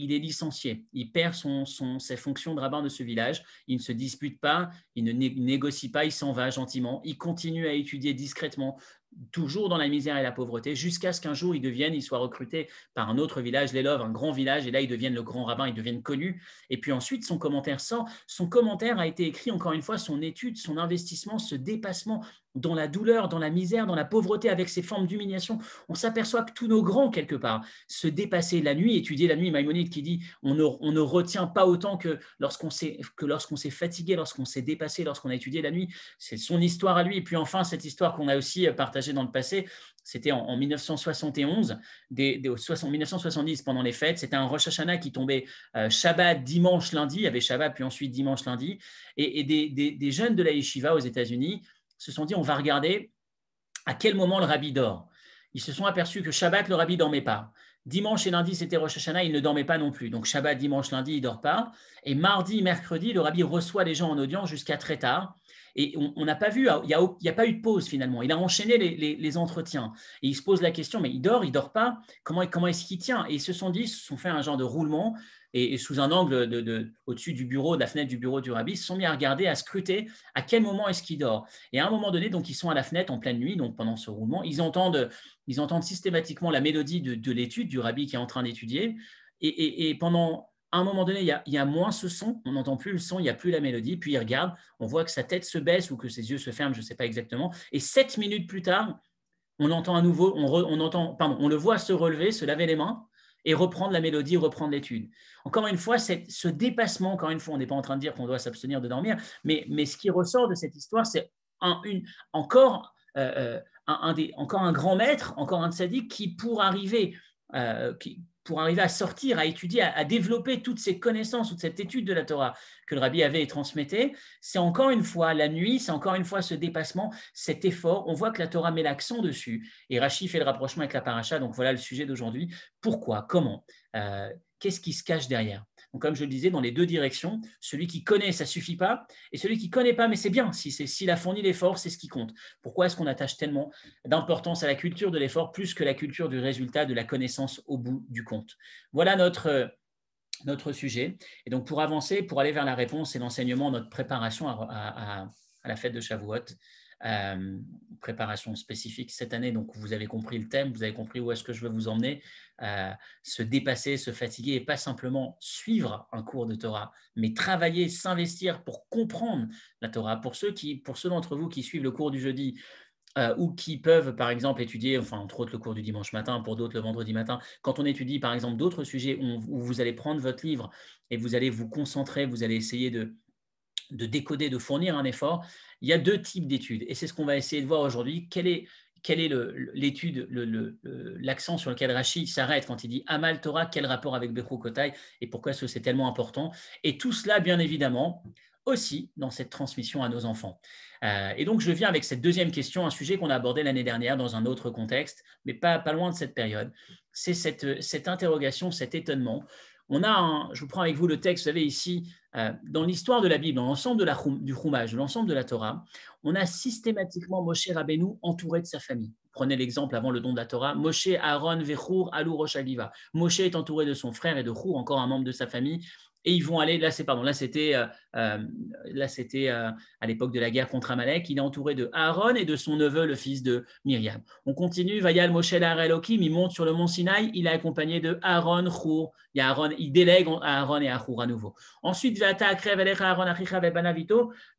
il est licencié, il perd ses fonctions de rabbin de ce village, il ne se dispute pas, il ne négocie pas, il s'en va gentiment, il continue à étudier discrètement toujours dans la misère et la pauvreté, jusqu'à ce qu'un jour ils devienne il soit recruté par un autre village, Love, un grand village, et là ils deviennent le grand rabbin, ils deviennent connu. Et puis ensuite, son commentaire sort. Son commentaire a été écrit, encore une fois, son étude, son investissement, ce dépassement dans la douleur, dans la misère, dans la pauvreté, avec ses formes d'humiliation. On s'aperçoit que tous nos grands, quelque part, se dépasser la nuit, étudier la nuit, Maïmonide qui dit on ne, on ne retient pas autant que lorsqu'on s'est fatigué, lorsqu'on s'est dépassé, lorsqu'on a étudié la nuit. C'est son histoire à lui. Et puis enfin, cette histoire qu'on a aussi partagée dans le passé, c'était en, 1971, 1970 pendant les fêtes, c'était un Rosh Hashanah qui tombait euh, Shabbat, dimanche, lundi, il y avait Shabbat puis ensuite dimanche, lundi, et, des, jeunes de la Yeshiva aux États-Unis se sont dit on va regarder à quel moment le rabbi dort. Ils se sont aperçus que Shabbat, le rabbi dormait pas. Dimanche et lundi, c'était Rosh Hashanah, il ne dormait pas non plus. Donc Shabbat, dimanche, lundi, il dort pas. Et mardi, mercredi, le rabbi reçoit les gens en audience jusqu'à très tard. Et on n'a pas vu, ah, il n'y a, pas eu de pause finalement. Il a enchaîné les, entretiens. Et il se pose la question, mais il dort, il dort pas, comment, est-ce qu'il tient Et ils se sont dit, ils se sont fait un genre de roulement et, sous un angle de, au-dessus du bureau, de la fenêtre du bureau du rabbi, ils se sont mis à regarder, à scruter à quel moment est-ce qu'il dort. Et à un moment donné, donc ils sont à la fenêtre en pleine nuit, donc pendant ce roulement, ils entendent, ils entendent systématiquement la mélodie de, l'étude du rabbi qui est en train d'étudier. et pendant à un moment donné, il y, a, moins ce son, on n'entend plus le son, il n'y a plus la mélodie, puis il regarde, on voit que sa tête se baisse ou que ses yeux se ferment, je ne sais pas exactement. Et sept minutes plus tard, on entend à nouveau, on, entend, pardon, on le voit se relever, se laver les mains et reprendre la mélodie, reprendre l'étude. Encore une fois, ce dépassement, encore une fois, on n'est pas en train de dire qu'on doit s'abstenir de dormir, mais, ce qui ressort de cette histoire, c'est encore, euh, euh, un, des, encore un grand maître, encore un sadique qui, pour arriver, euh, qui, pour arriver à sortir, à étudier, à, développer toutes ces connaissances, toute cette étude de la Torah que le rabbi avait et transmettait, c'est encore une fois la nuit, c'est encore une fois ce dépassement, cet effort. On voit que la Torah met l'accent dessus. Et Rachid fait le rapprochement avec la paracha, donc voilà le sujet d'aujourd'hui. Pourquoi Comment euh, Qu'est-ce qui se cache derrière comme je le disais, dans les deux directions, celui qui connaît, ça suffit pas, et celui qui ne connaît pas, mais c'est bien, si s'il a fourni l'effort, c'est ce qui compte. Pourquoi est-ce qu'on attache tellement d'importance à la culture de l'effort plus que la culture du résultat, de la connaissance au bout du compte Voilà notre euh, sujet. Et donc, pour avancer, pour aller vers la réponse et l'enseignement, notre préparation à, la fête de Shavuot, euh, préparation spécifique cette année. Donc, vous avez compris le thème, vous avez compris où est-ce que je veux vous emmener. Euh, se dépasser, se fatiguer et pas simplement suivre un cours de Torah, mais travailler, s'investir pour comprendre la Torah. Pour ceux, qui, pour ceux d'entre vous qui suivent le cours du jeudi, euh, ou qui peuvent, par exemple, étudier, enfin, entre autres, le cours du dimanche matin, pour d'autres, le vendredi matin. Quand on étudie, par exemple, d'autres sujets où, vous allez prendre votre livre et vous allez vous concentrer, vous allez essayer de de décoder, de fournir un effort, il y a deux types d'études. Et c'est ce qu'on va essayer de voir aujourd'hui. Quelle est, l'étude, l'accent sur lequel Rachid s'arrête quand il dit Amal Torah, quel rapport avec Bekrou Kotai et pourquoi ce que c'est tellement important Et tout cela, bien évidemment, aussi dans cette transmission à nos enfants. Euh, et donc, je viens avec cette deuxième question, un sujet qu'on a abordé l'année dernière dans un autre contexte, mais pas, pas loin de cette période. C'est cette interrogation, cet étonnement on a, je vous prends avec vous le texte, vous savez ici, euh, dans l'histoire de la Bible, dans l'ensemble du roumage, dans l'ensemble de la Torah, on a systématiquement Moshe Rabbeinu entouré de sa famille. Prenez l'exemple avant le don de la Torah, Moshe, Aaron, Vechour, Alou, Rochagiva. Moshe est entouré de son frère et de Chour, encore un membre de sa famille et ils vont aller, là c'est pardon, là c'était euh, euh, là c'était euh, à l'époque de la guerre contre Amalek, il est entouré de Aaron et de son neveu, le fils de Myriam. On continue, Vayal Moshe il monte sur le mont Sinaï, il est accompagné de Aaron, Chour, il, Aaron, il délègue à Aaron et à à nouveau. Ensuite,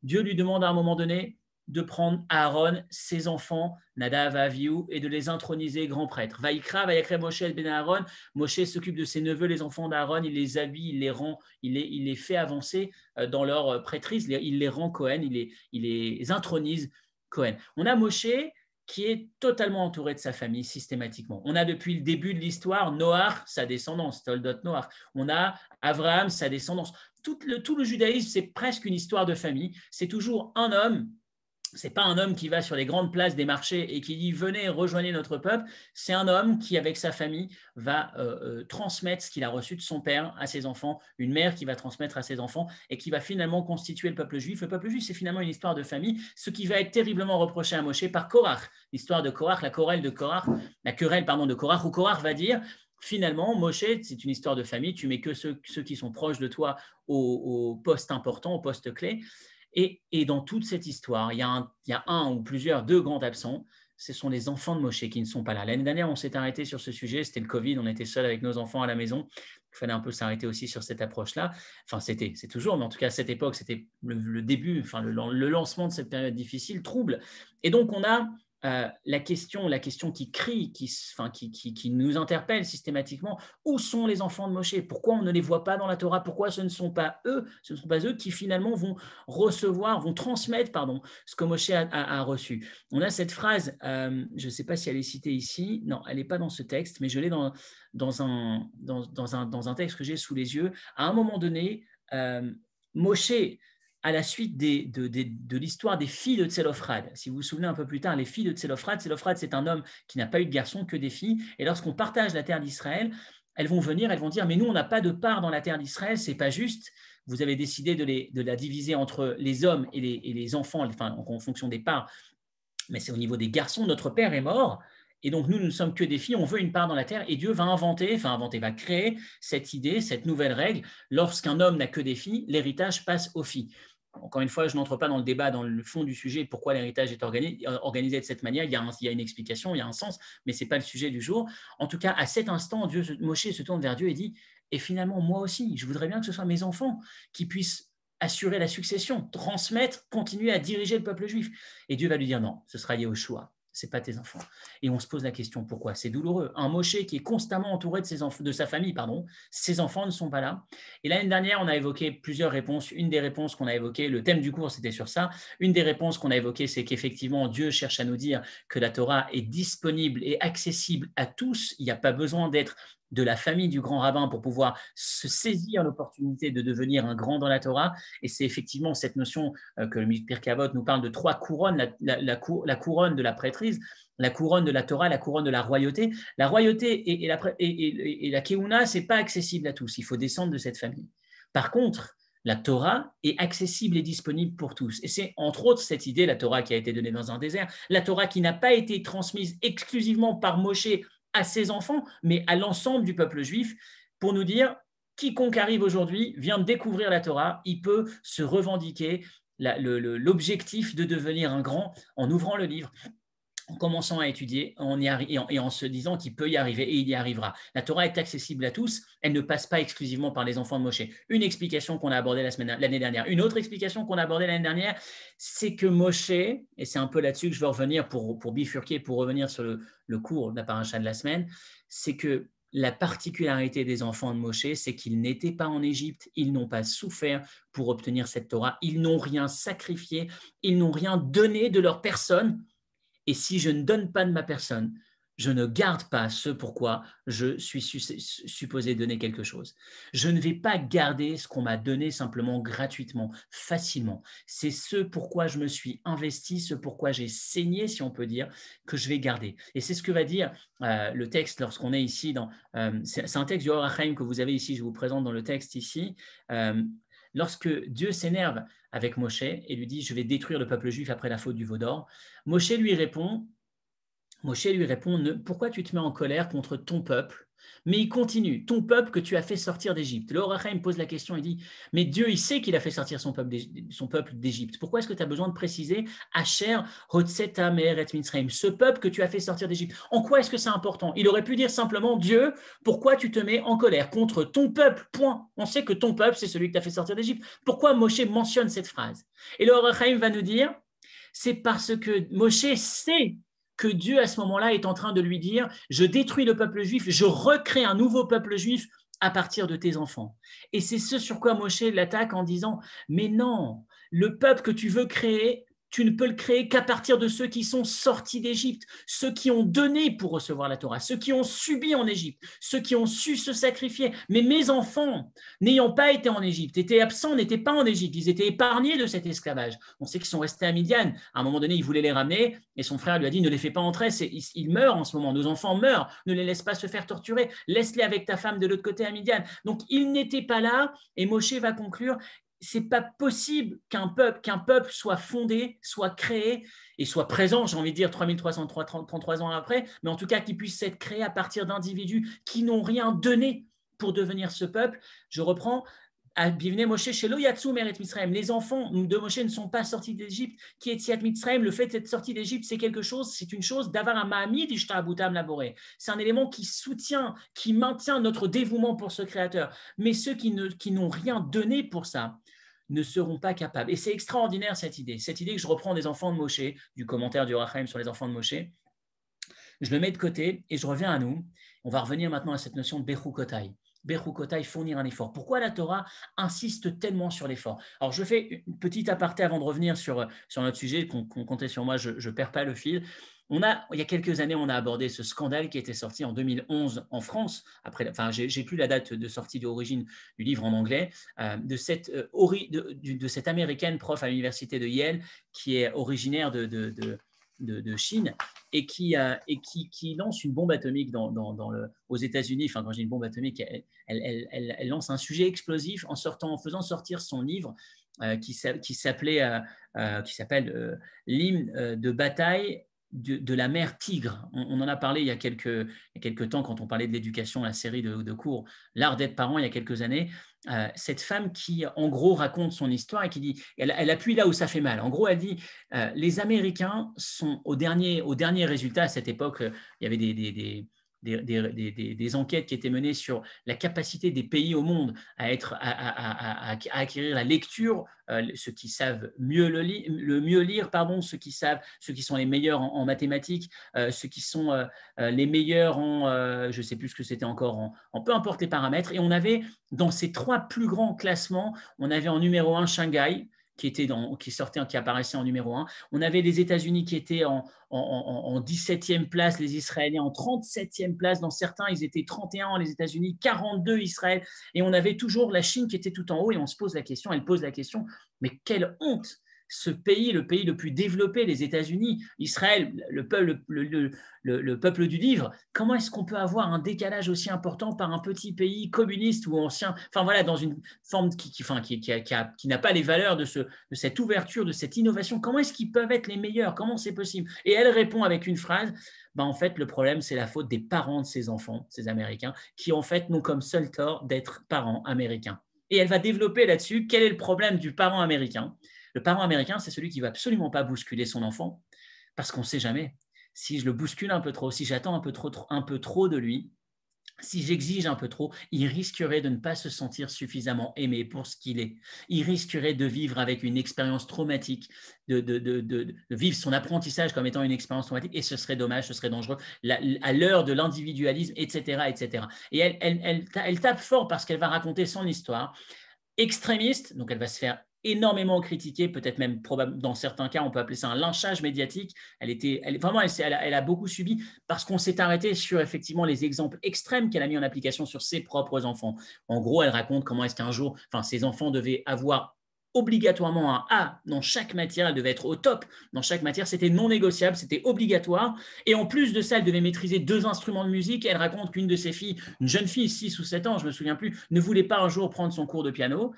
Dieu lui demande à un moment donné, de prendre Aaron, ses enfants, Nadav, Avihu, et de les introniser grand prêtre vaïkra vaïkra Moshe ben Aaron. Moshe s'occupe de ses neveux, les enfants d'Aaron, il les habille, il les rend, il les, il les fait avancer euh, dans leur euh, prêtrise, il les rend Cohen, il les, il les intronise Cohen. On a Moshe qui est totalement entouré de sa famille systématiquement. On a depuis le début de l'histoire Noah, sa descendance, Toldot Noah. On a Abraham, sa descendance. Tout le, tout le judaïsme, c'est presque une histoire de famille. C'est toujours un homme n'est pas un homme qui va sur les grandes places des marchés et qui dit venez rejoignez notre peuple. C'est un homme qui, avec sa famille, va euh, euh, transmettre ce qu'il a reçu de son père à ses enfants, une mère qui va transmettre à ses enfants et qui va finalement constituer le peuple juif. Le peuple juif, c'est finalement une histoire de famille, ce qui va être terriblement reproché à Moshe par Korach. L'histoire de Korach, la querelle de Korach, la querelle pardon de Korach où Korach va dire finalement, Moshe, c'est une histoire de famille, tu mets que ceux, qui sont proches de toi au poste important, au poste clé. Et, dans toute cette histoire, il y, a un, ou plusieurs, deux grands absents. Ce sont les enfants de Moshe qui ne sont pas là. L'année dernière, on s'est arrêté sur ce sujet. C'était le Covid. On était seul avec nos enfants à la maison. Il fallait un peu s'arrêter aussi sur cette approche-là. Enfin, c'était, c'est toujours, mais en tout cas, à cette époque, c'était le, début, enfin, le lancement de cette période difficile, trouble. Et donc, on a euh, la question, la question qui crie, qui, enfin, qui, qui, nous interpelle systématiquement, où sont les enfants de Moshe Pourquoi on ne les voit pas dans la Torah Pourquoi ce ne sont pas eux Ce ne sont pas eux qui finalement vont recevoir, vont transmettre, pardon, ce que Moshe a, reçu. On a cette phrase, euh, je ne sais pas si elle est citée ici. Non, elle n'est pas dans ce texte, mais je l'ai dans, dans, un, texte que j'ai sous les yeux. À un moment donné, euh, à la suite de, l'histoire des filles de Tselofrad. Si vous vous souvenez un peu plus tard, les filles de Tselofrad, Tselofrad, c'est un homme qui n'a pas eu de garçon, que des filles, et lorsqu'on partage la terre d'Israël, elles vont venir, elles vont dire, mais nous, on n'a pas de part dans la terre d'Israël, c'est pas juste, vous avez décidé de, la diviser entre les hommes et les, enfants, en, fonction des parts, mais c'est au niveau des garçons, notre père est mort, et donc, nous, nous ne sommes que des filles, on veut une part dans la terre, et Dieu va inventer, enfin inventer, va créer cette idée, cette nouvelle règle. Lorsqu'un homme n'a que des filles, l'héritage passe aux filles encore une fois, je n'entre pas dans le débat, dans le fond du sujet, pourquoi l'héritage est euh, organisé, de cette manière. Il y, a une explication, il y a un sens, mais ce n'est pas le sujet du jour. En tout cas, à cet instant, Dieu, Moshe se tourne vers Dieu et dit Et finalement, moi aussi, je voudrais bien que ce soit mes enfants qui puissent assurer la succession, transmettre, continuer à diriger le peuple juif. Et Dieu va lui dire Non, ce sera choix c'est pas tes enfants. Et on se pose la question pourquoi C'est douloureux. Un Moshe qui est constamment entouré de, ses de sa famille, pardon, ses enfants ne sont pas là. Et l'année dernière, on a évoqué plusieurs réponses. Une des réponses qu'on a évoquées, le thème du cours, c'était sur ça. Une des réponses qu'on a évoquées, c'est qu'effectivement, Dieu cherche à nous dire que la Torah est disponible et accessible à tous. Il n'y a pas besoin d'être de la famille du grand rabbin pour pouvoir se saisir l'opportunité de devenir un grand dans la Torah. Et c'est effectivement cette notion euh, que le mystère Kavot nous parle de trois couronnes, la, couronne de la prêtrise, la couronne de la Torah, la couronne de la royauté. La royauté et, la, et, et, et la Keuna, c'est pas accessible à tous. Il faut descendre de cette famille. Par contre, la Torah est accessible et disponible pour tous. Et c'est entre autres cette idée, la Torah qui a été donnée dans un désert, la Torah qui n'a pas été transmise exclusivement par Moshe à ses enfants, mais à l'ensemble du peuple juif, pour nous dire, quiconque arrive aujourd'hui vient de découvrir la Torah, il peut se revendiquer l'objectif de devenir un grand en ouvrant le livre en commençant à étudier en y et, en, et, en, se disant qu'il peut y arriver et il y arrivera. La Torah est accessible à tous, elle ne passe pas exclusivement par les enfants de Moshe. Une explication qu'on a abordée l'année dernière, une autre explication qu'on a abordée l'année dernière, c'est que Moshe, et c'est un peu là-dessus que je veux revenir pour, pour bifurquer, pour revenir sur le, le cours de de la semaine, c'est que la particularité des enfants de Moshe, c'est qu'ils n'étaient pas en Égypte, ils n'ont pas souffert pour obtenir cette Torah, ils n'ont rien sacrifié, ils n'ont rien donné de leur personne et si je ne donne pas de ma personne, je ne garde pas ce pourquoi je suis supposé donner quelque chose. Je ne vais pas garder ce qu'on m'a donné simplement gratuitement, facilement. C'est ce pourquoi je me suis investi, ce pourquoi j'ai saigné, si on peut dire, que je vais garder. Et c'est ce que va dire euh, le texte lorsqu'on est ici dans... Euh, c'est un texte du Horachim que vous avez ici, je vous présente dans le texte ici. Euh, lorsque Dieu s'énerve avec Moshe et lui dit Je vais détruire le peuple juif après la faute du veau d'or. Moshe lui répond Moshe lui répond Pourquoi tu te mets en colère contre ton peuple mais il continue, ton peuple que tu as fait sortir d'Égypte. Le Horachim pose la question et dit, mais Dieu, il sait qu'il a fait sortir son peuple d'Égypte. Pourquoi est-ce que tu as besoin de préciser, Asher, Hotseta, Mitzrayim, ce peuple que tu as fait sortir d'Égypte En quoi est-ce que c'est important Il aurait pu dire simplement, Dieu, pourquoi tu te mets en colère contre ton peuple Point. On sait que ton peuple, c'est celui que tu as fait sortir d'Égypte. Pourquoi Moshe mentionne cette phrase Et le Horachim va nous dire, c'est parce que Moshe sait que Dieu à ce moment-là est en train de lui dire, je détruis le peuple juif, je recrée un nouveau peuple juif à partir de tes enfants. Et c'est ce sur quoi Moshe l'attaque en disant, mais non, le peuple que tu veux créer, tu ne peux le créer qu'à partir de ceux qui sont sortis d'Égypte, ceux qui ont donné pour recevoir la Torah, ceux qui ont subi en Égypte, ceux qui ont su se sacrifier. Mais mes enfants, n'ayant pas été en Égypte, étaient absents, n'étaient pas en Égypte, ils étaient épargnés de cet esclavage. On sait qu'ils sont restés à Midian. À un moment donné, il voulait les ramener et son frère lui a dit, ne les fais pas entrer, ils meurent en ce moment, nos enfants meurent, ne les laisse pas se faire torturer, laisse-les avec ta femme de l'autre côté à Midian. Donc, ils n'étaient pas là et Moshe va conclure, c'est pas possible qu'un peuple, qu'un peuple soit fondé, soit créé et soit présent, j'ai envie de dire 3333 ans après, mais en tout cas qu'il puisse être créé à partir d'individus qui n'ont rien donné pour devenir ce peuple. Je reprends ah, Moshe chez Loyatsu Meret Mitzrayim. Les enfants de Moshe ne sont pas sortis d'Égypte. Qui est Mitzrayim Le fait d'être sorti d'Égypte, c'est quelque chose, c'est une chose d'avoir un Mahamid Abutam Laboré. C'est un élément qui soutient, qui maintient notre dévouement pour ce Créateur. Mais ceux qui n'ont rien donné pour ça, ne seront pas capables. Et c'est extraordinaire cette idée. Cette idée que je reprends des enfants de Moshe, du commentaire du Rachaim sur les enfants de Moshe, je le mets de côté et je reviens à nous. On va revenir maintenant à cette notion de Bechukotai. Bechukotai, fournir un effort. Pourquoi la Torah insiste tellement sur l'effort Alors, je fais une petite aparté avant de revenir sur, sur notre sujet, qu'on comptait sur moi, je ne perds pas le fil. On a, il y a quelques années, on a abordé ce scandale qui était sorti en 2011 en France. Après, enfin, j'ai plus la date de sortie d'origine du livre en anglais euh, de cette euh, de, cette américaine prof à l'université de Yale qui est originaire de, de, Chine et qui, et qui, lance une bombe atomique dans, le, aux États-Unis. Enfin, quand j'ai une bombe atomique, elle, lance un sujet explosif en sortant, en faisant sortir son livre euh, qui s'appelait, qui s'appelle l'hymne de bataille de, la mère Tigre. On, en a parlé il y a quelques, quelques temps quand on parlait de l'éducation, la série de, cours, l'art d'être parent il y a quelques années. Euh, cette femme qui, en gros, raconte son histoire et qui dit, elle, appuie là où ça fait mal. En gros, elle dit, euh, les Américains sont au dernier, au dernier résultat à cette époque, euh, il y avait des des, enquêtes qui étaient menées sur la capacité des pays au monde à, être, à, acquérir la lecture, euh, ceux qui savent mieux le, mieux lire, pardon, ceux qui savent, ceux qui sont les meilleurs en, mathématiques, euh, ceux qui sont euh, les meilleurs en, je sais plus ce que c'était encore, en, peu importe les paramètres. Et on avait dans ces trois plus grands classements, on avait en numéro un Shanghai, qui, était dans, qui sortait, qui apparaissait en numéro 1. On avait les États-Unis qui étaient en, en, 17e place, les Israéliens en 37e place. Dans certains, ils étaient 31, les États-Unis 42, Israël. Et on avait toujours la Chine qui était tout en haut. Et on se pose la question, elle pose la question, mais quelle honte ce pays, le pays le plus développé, les États-Unis, Israël, le, peuple, du livre, comment est-ce qu'on peut avoir un décalage aussi important par un petit pays communiste ou ancien, enfin voilà, dans une forme qui, n'a pas les valeurs de, cette ouverture, de cette innovation Comment est-ce qu'ils peuvent être les meilleurs Comment c'est possible Et elle répond avec une phrase bah en fait, le problème, c'est la faute des parents de ces enfants, ces Américains, qui en fait n'ont comme seul tort d'être parents américains. Et elle va développer là-dessus quel est le problème du parent américain. Le parent américain, c'est celui qui ne va absolument pas bousculer son enfant, parce qu'on ne sait jamais. Si je le bouscule un peu trop, si j'attends un peu trop, un peu trop de lui, si j'exige un peu trop, il risquerait de ne pas se sentir suffisamment aimé pour ce qu'il est. Il risquerait de vivre avec une expérience traumatique, de, vivre son apprentissage comme étant une expérience traumatique, et ce serait dommage, ce serait dangereux, à l'heure de l'individualisme, etc., etc. Et elle, elle tape fort parce qu'elle va raconter son histoire extrémiste, donc elle va se faire énormément critiquée, peut-être même dans certains cas, on peut appeler ça un lynchage médiatique. Elle était, elle, vraiment, elle, elle, a, beaucoup subi parce qu'on s'est arrêté sur effectivement les exemples extrêmes qu'elle a mis en application sur ses propres enfants. En gros, elle raconte comment est-ce qu'un jour, enfin, ses enfants devaient avoir obligatoirement un A dans chaque matière, elle devait être au top dans chaque matière, c'était non négociable, c'était obligatoire. Et en plus de ça, elle devait maîtriser deux instruments de musique. Elle raconte qu'une de ses filles, une jeune fille, 6 ou 7 ans, je me souviens plus, ne voulait pas un jour prendre son cours de piano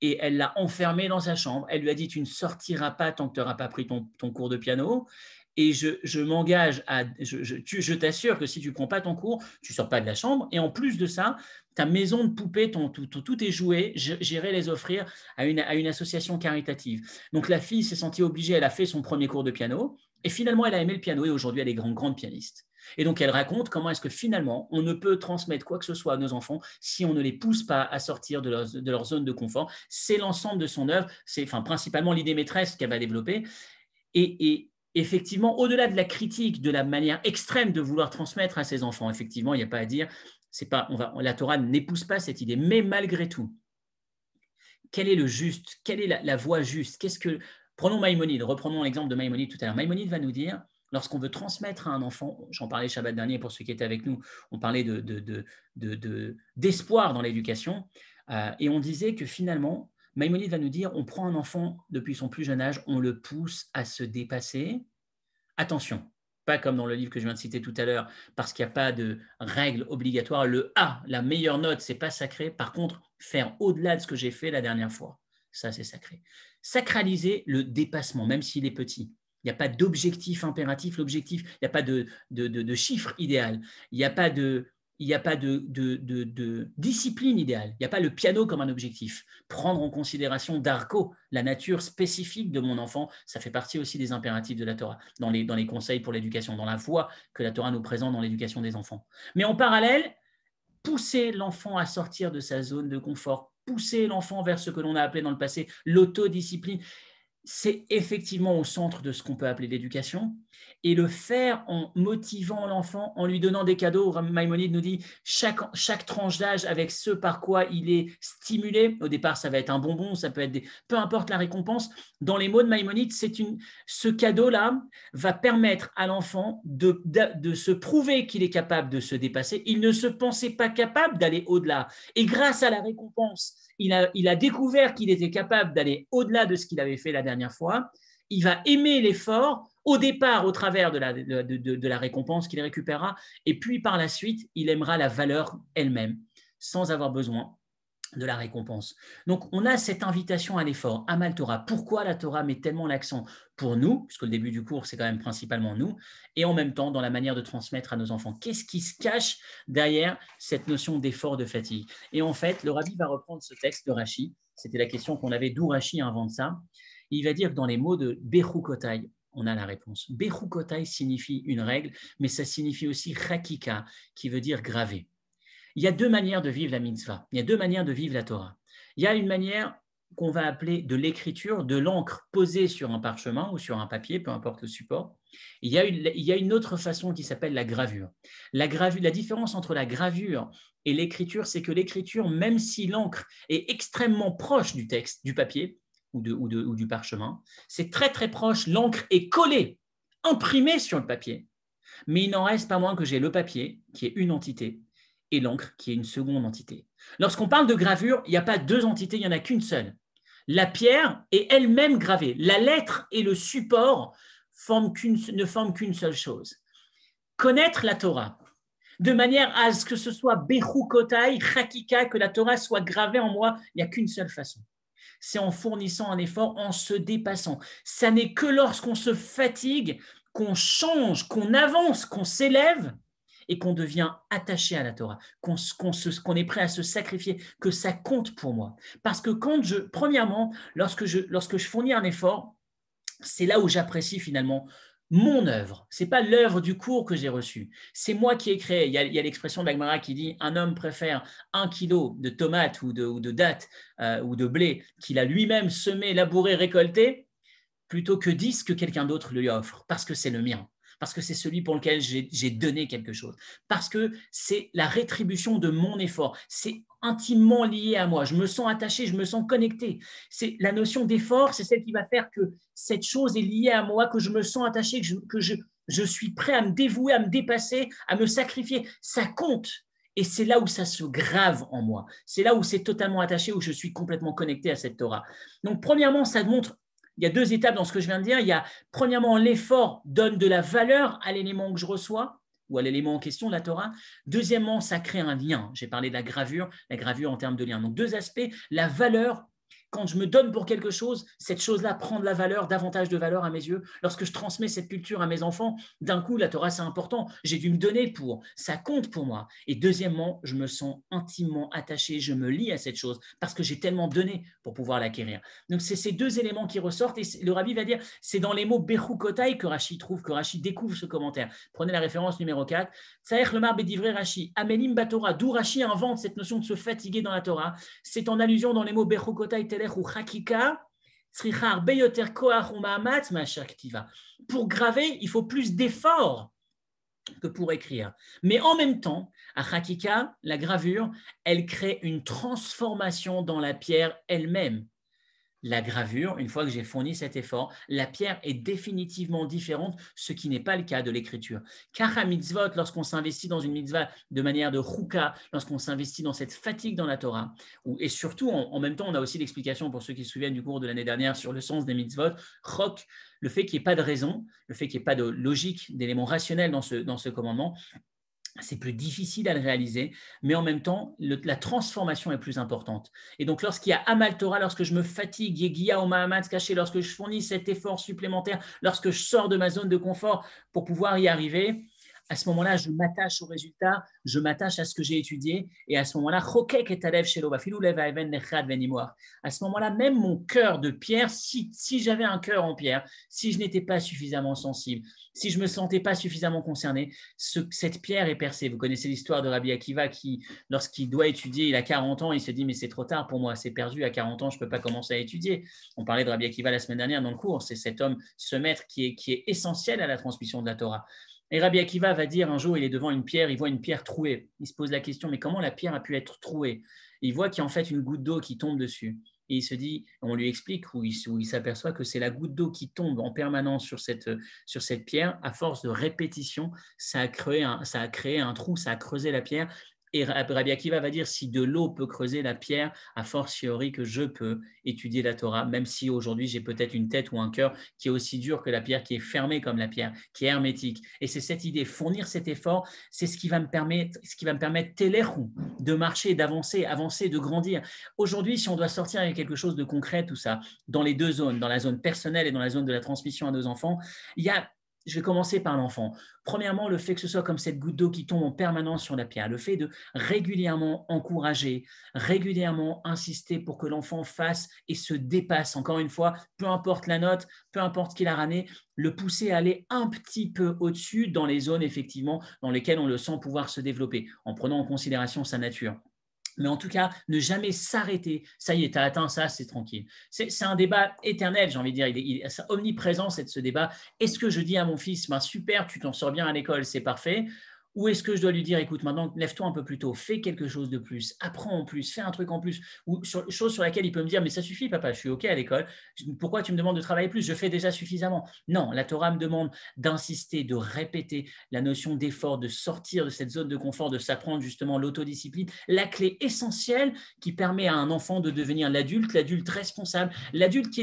et elle l'a enfermée dans sa chambre. Elle lui a dit Tu ne sortiras pas tant que tu n'auras pas pris ton, cours de piano. Et je, m'engage à. Je, t'assure que si tu ne prends pas ton cours, tu ne sors pas de la chambre. Et en plus de ça, ta maison de poupée, tout, est joué, j'irai les offrir à une, association caritative. Donc la fille s'est sentie obligée, elle a fait son premier cours de piano. Et finalement, elle a aimé le piano et aujourd'hui, elle est grande, grande pianiste. Et donc, elle raconte comment est-ce que finalement, on ne peut transmettre quoi que ce soit à nos enfants si on ne les pousse pas à sortir de leur, zone de confort. C'est l'ensemble de son œuvre, c'est enfin, principalement l'idée maîtresse qu'elle va développer. Et, effectivement, au-delà de la critique, de la manière extrême de vouloir transmettre à ses enfants, effectivement, il n'y a pas à dire, c'est pas, on la Torah n'épouse pas cette idée. Mais malgré tout, quel est le juste Quelle est la, la voie juste Qu'est-ce que Prenons Maïmonide, reprenons l'exemple de Maïmonide tout à l'heure. Maïmonide va nous dire lorsqu'on veut transmettre à un enfant, j'en parlais le Shabbat dernier pour ceux qui étaient avec nous, on parlait d'espoir dans l'éducation, euh, et on disait que finalement, Maïmonide va nous dire, on prend un enfant depuis son plus jeune âge, on le pousse à se dépasser. Attention, pas comme dans le livre que je viens de citer tout à l'heure, parce qu'il n'y a pas de règle obligatoire. Le A, la meilleure note, c'est pas sacré. Par contre, faire au-delà de ce que j'ai fait la dernière fois, ça c'est sacré. Sacraliser le dépassement, même s'il est petit. Il n'y a pas d'objectif impératif, l'objectif, il n'y a pas de, chiffre idéal, il n'y a pas de, discipline idéale. Il n'y a pas le piano comme un objectif. Prendre en considération d'arco, la nature spécifique de mon enfant, ça fait partie aussi des impératifs de la Torah, dans les, dans les conseils pour l'éducation, dans la foi que la Torah nous présente dans l'éducation des enfants. Mais en parallèle, pousser l'enfant à sortir de sa zone de confort, pousser l'enfant vers ce que l'on a appelé dans le passé l'autodiscipline c'est effectivement au centre de ce qu'on peut appeler l'éducation. Et le faire en motivant l'enfant, en lui donnant des cadeaux, Maïmonide nous dit chaque, tranche d'âge avec ce par quoi il est stimulé. Au départ, ça va être un bonbon, ça peut être Peu importe la récompense. Dans les mots de Maïmonide, c'est une... ce cadeau-là va permettre à l'enfant de se prouver qu'il est capable de se dépasser. Il ne se pensait pas capable d'aller au-delà. Et grâce à la récompense il a, découvert qu'il était capable d'aller au-delà de ce qu'il avait fait la dernière fois. Il va aimer l'effort au départ au travers de la, de la récompense qu'il récupérera, et puis par la suite, il aimera la valeur elle-même, sans avoir besoin de la récompense. Donc on a cette invitation à l'effort, à mal Torah. Pourquoi la Torah met tellement l'accent pour nous, puisque le début du cours c'est quand même principalement nous, et en même temps dans la manière de transmettre à nos enfants. Qu'est-ce qui se cache derrière cette notion d'effort, de fatigue Et en fait, le rabbi va reprendre ce texte de Rashi, c'était la question qu'on avait, d'où Rashi invente ça. Il va dire dans les mots de Bechukotai, on a la réponse. Bechukotai signifie une règle, mais ça signifie aussi Rakika, qui veut dire gravé. Il y a deux manières de vivre la mitzvah, il y a deux manières de vivre la Torah. Il y a une manière qu'on va appeler de l'écriture, de l'encre posée sur un parchemin ou sur un papier, peu importe le support. Il y a une, autre façon qui s'appelle la gravure. La, la différence entre la gravure et l'écriture, c'est que l'écriture, même si l'encre est extrêmement proche du texte, du papier ou, ou, ou du parchemin, c'est très très proche, l'encre est collée, imprimée sur le papier. Mais il n'en reste pas moins que j'ai le papier, qui est une entité, et l'encre qui est une seconde entité. Lorsqu'on parle de gravure, il n'y a pas deux entités, il n'y en a qu'une seule. La pierre est elle-même gravée. La lettre et le support ne forment qu'une seule chose. Connaître la Torah, de manière à ce que ce soit Bechukotai, Chakika, que la Torah soit gravée en moi, il n'y a qu'une seule façon. C'est en fournissant un effort, en se dépassant. Ça n'est que lorsqu'on se fatigue, qu'on change, qu'on avance, qu'on s'élève, et qu'on devient attaché à la Torah, qu'on est prêt à se sacrifier, que ça compte pour moi. Parce que quand je, premièrement, lorsque je, lorsque je fournis un effort, c'est là où j'apprécie finalement mon œuvre. C'est pas l'œuvre du cours que j'ai reçu. C'est moi qui ai créé. Il y a, l'expression d'Agmara qui dit un homme préfère un kilo de tomates ou de, dattes euh, ou de blé qu'il a lui-même semé, labouré, récolté, plutôt que dix que quelqu'un d'autre lui offre, parce que c'est le mien parce que c'est celui pour lequel j'ai donné quelque chose, parce que c'est la rétribution de mon effort, c'est intimement lié à moi, je me sens attaché, je me sens connecté. C'est La notion d'effort, c'est celle qui va faire que cette chose est liée à moi, que je me sens attaché, que je, suis prêt à me dévouer, à me dépasser, à me sacrifier. Ça compte, et c'est là où ça se grave en moi. C'est là où c'est totalement attaché, où je suis complètement connecté à cette Torah. Donc, premièrement, ça montre il y a deux étapes dans ce que je viens de dire. Il y a, premièrement, l'effort donne de la valeur à l'élément que je reçois ou à l'élément en question de la Torah. Deuxièmement, ça crée un lien. J'ai parlé de la gravure, la gravure en termes de lien. Donc, deux aspects, la valeur quand je me donne pour quelque chose, cette chose-là prend de la valeur, davantage de valeur à mes yeux. Lorsque je transmets cette culture à mes enfants, d'un coup, la Torah, c'est important. J'ai dû me donner pour. Ça compte pour moi. Et deuxièmement, je me sens intimement attaché. Je me lie à cette chose parce que j'ai tellement donné pour pouvoir l'acquérir. Donc, c'est ces deux éléments qui ressortent. Et le rabbi va dire c'est dans les mots Bechukotai que rachi trouve, que rachi découvre ce commentaire. Prenez la référence numéro 4. Tsaech Lemar Bedivre Rachi, Amelim Batora. D'où Rachid invente cette notion de se fatiguer dans la Torah. C'est en allusion dans les mots Bechukotai, pour graver, il faut plus d'efforts que pour écrire. Mais en même temps, à Hakika, la gravure, elle crée une transformation dans la pierre elle-même. La gravure, une fois que j'ai fourni cet effort, la pierre est définitivement différente, ce qui n'est pas le cas de l'écriture. Car à mitzvot, lorsqu'on s'investit dans une mitzvah de manière de chouka, lorsqu'on s'investit dans cette fatigue dans la Torah, et surtout, en, même temps, on a aussi l'explication pour ceux qui se souviennent du cours de l'année dernière sur le sens des mitzvot, chok, le fait qu'il n'y ait pas de raison, le fait qu'il n'y ait pas de logique, d'éléments rationnels dans ce, dans ce commandement, c'est plus difficile à le réaliser, mais en même temps, la transformation est plus importante. Et donc, lorsqu'il y a Amal Torah, lorsque je me fatigue, Yegia Oma caché, lorsque je fournis cet effort supplémentaire, lorsque je sors de ma zone de confort pour pouvoir y arriver, à ce moment-là, je m'attache au résultat, je m'attache à ce que j'ai étudié, et à ce moment-là, à ce moment-là, même mon cœur de pierre, si, j'avais un cœur en pierre, si je n'étais pas suffisamment sensible, si je ne me sentais pas suffisamment concerné, cette pierre est percée. Vous connaissez l'histoire de Rabbi Akiva qui, lorsqu'il doit étudier, il a 40 ans, il se dit, mais c'est trop tard pour moi, c'est perdu, à 40 ans, je ne peux pas commencer à étudier. On parlait de Rabbi Akiva la semaine dernière dans le cours, c'est cet homme, ce maître qui est essentiel à la transmission de la Torah. Et Rabbi Akiva va dire un jour, il est devant une pierre, il voit une pierre trouée. Il se pose la question, mais comment la pierre a pu être trouée Il voit qu'il y a en fait une goutte d'eau qui tombe dessus. Et il se dit, on lui explique, où il, il s'aperçoit que c'est la goutte d'eau qui tombe en permanence sur cette, sur cette pierre. À force de répétition, ça a, ça a créé un trou, ça a creusé la pierre. Et Rabbi Akiva va dire si de l'eau peut creuser la pierre, a fortiori que je peux étudier la Torah, même si aujourd'hui j'ai peut-être une tête ou un cœur qui est aussi dur que la pierre, qui est fermée comme la pierre, qui est hermétique. Et c'est cette idée, fournir cet effort, c'est ce qui va me permettre, ce qui va me permettre de marcher, d'avancer, avancer, de grandir. Aujourd'hui, si on doit sortir avec quelque chose de concret, tout ça, dans les deux zones, dans la zone personnelle et dans la zone de la transmission à nos enfants, il y a je vais commencer par l'enfant. Premièrement, le fait que ce soit comme cette goutte d'eau qui tombe en permanence sur la pierre, le fait de régulièrement encourager, régulièrement insister pour que l'enfant fasse et se dépasse. Encore une fois, peu importe la note, peu importe qu'il a ramené, le pousser à aller un petit peu au-dessus dans les zones effectivement dans lesquelles on le sent pouvoir se développer, en prenant en considération sa nature mais en tout cas, ne jamais s'arrêter. Ça y est, tu as atteint ça, c'est tranquille. C'est un débat éternel, j'ai envie de dire. Il est, omniprésent, de ce débat. Est-ce que je dis à mon fils, ben, super, tu t'en sors bien à l'école, c'est parfait. Ou est-ce que je dois lui dire, écoute, maintenant, lève-toi un peu plus tôt, fais quelque chose de plus, apprends en plus, fais un truc en plus, ou chose sur laquelle il peut me dire, mais ça suffit, papa, je suis OK à l'école, pourquoi tu me demandes de travailler plus Je fais déjà suffisamment. Non, la Torah me demande d'insister, de répéter la notion d'effort, de sortir de cette zone de confort, de s'apprendre justement l'autodiscipline, la clé essentielle qui permet à un enfant de devenir l'adulte, l'adulte responsable, l'adulte qui,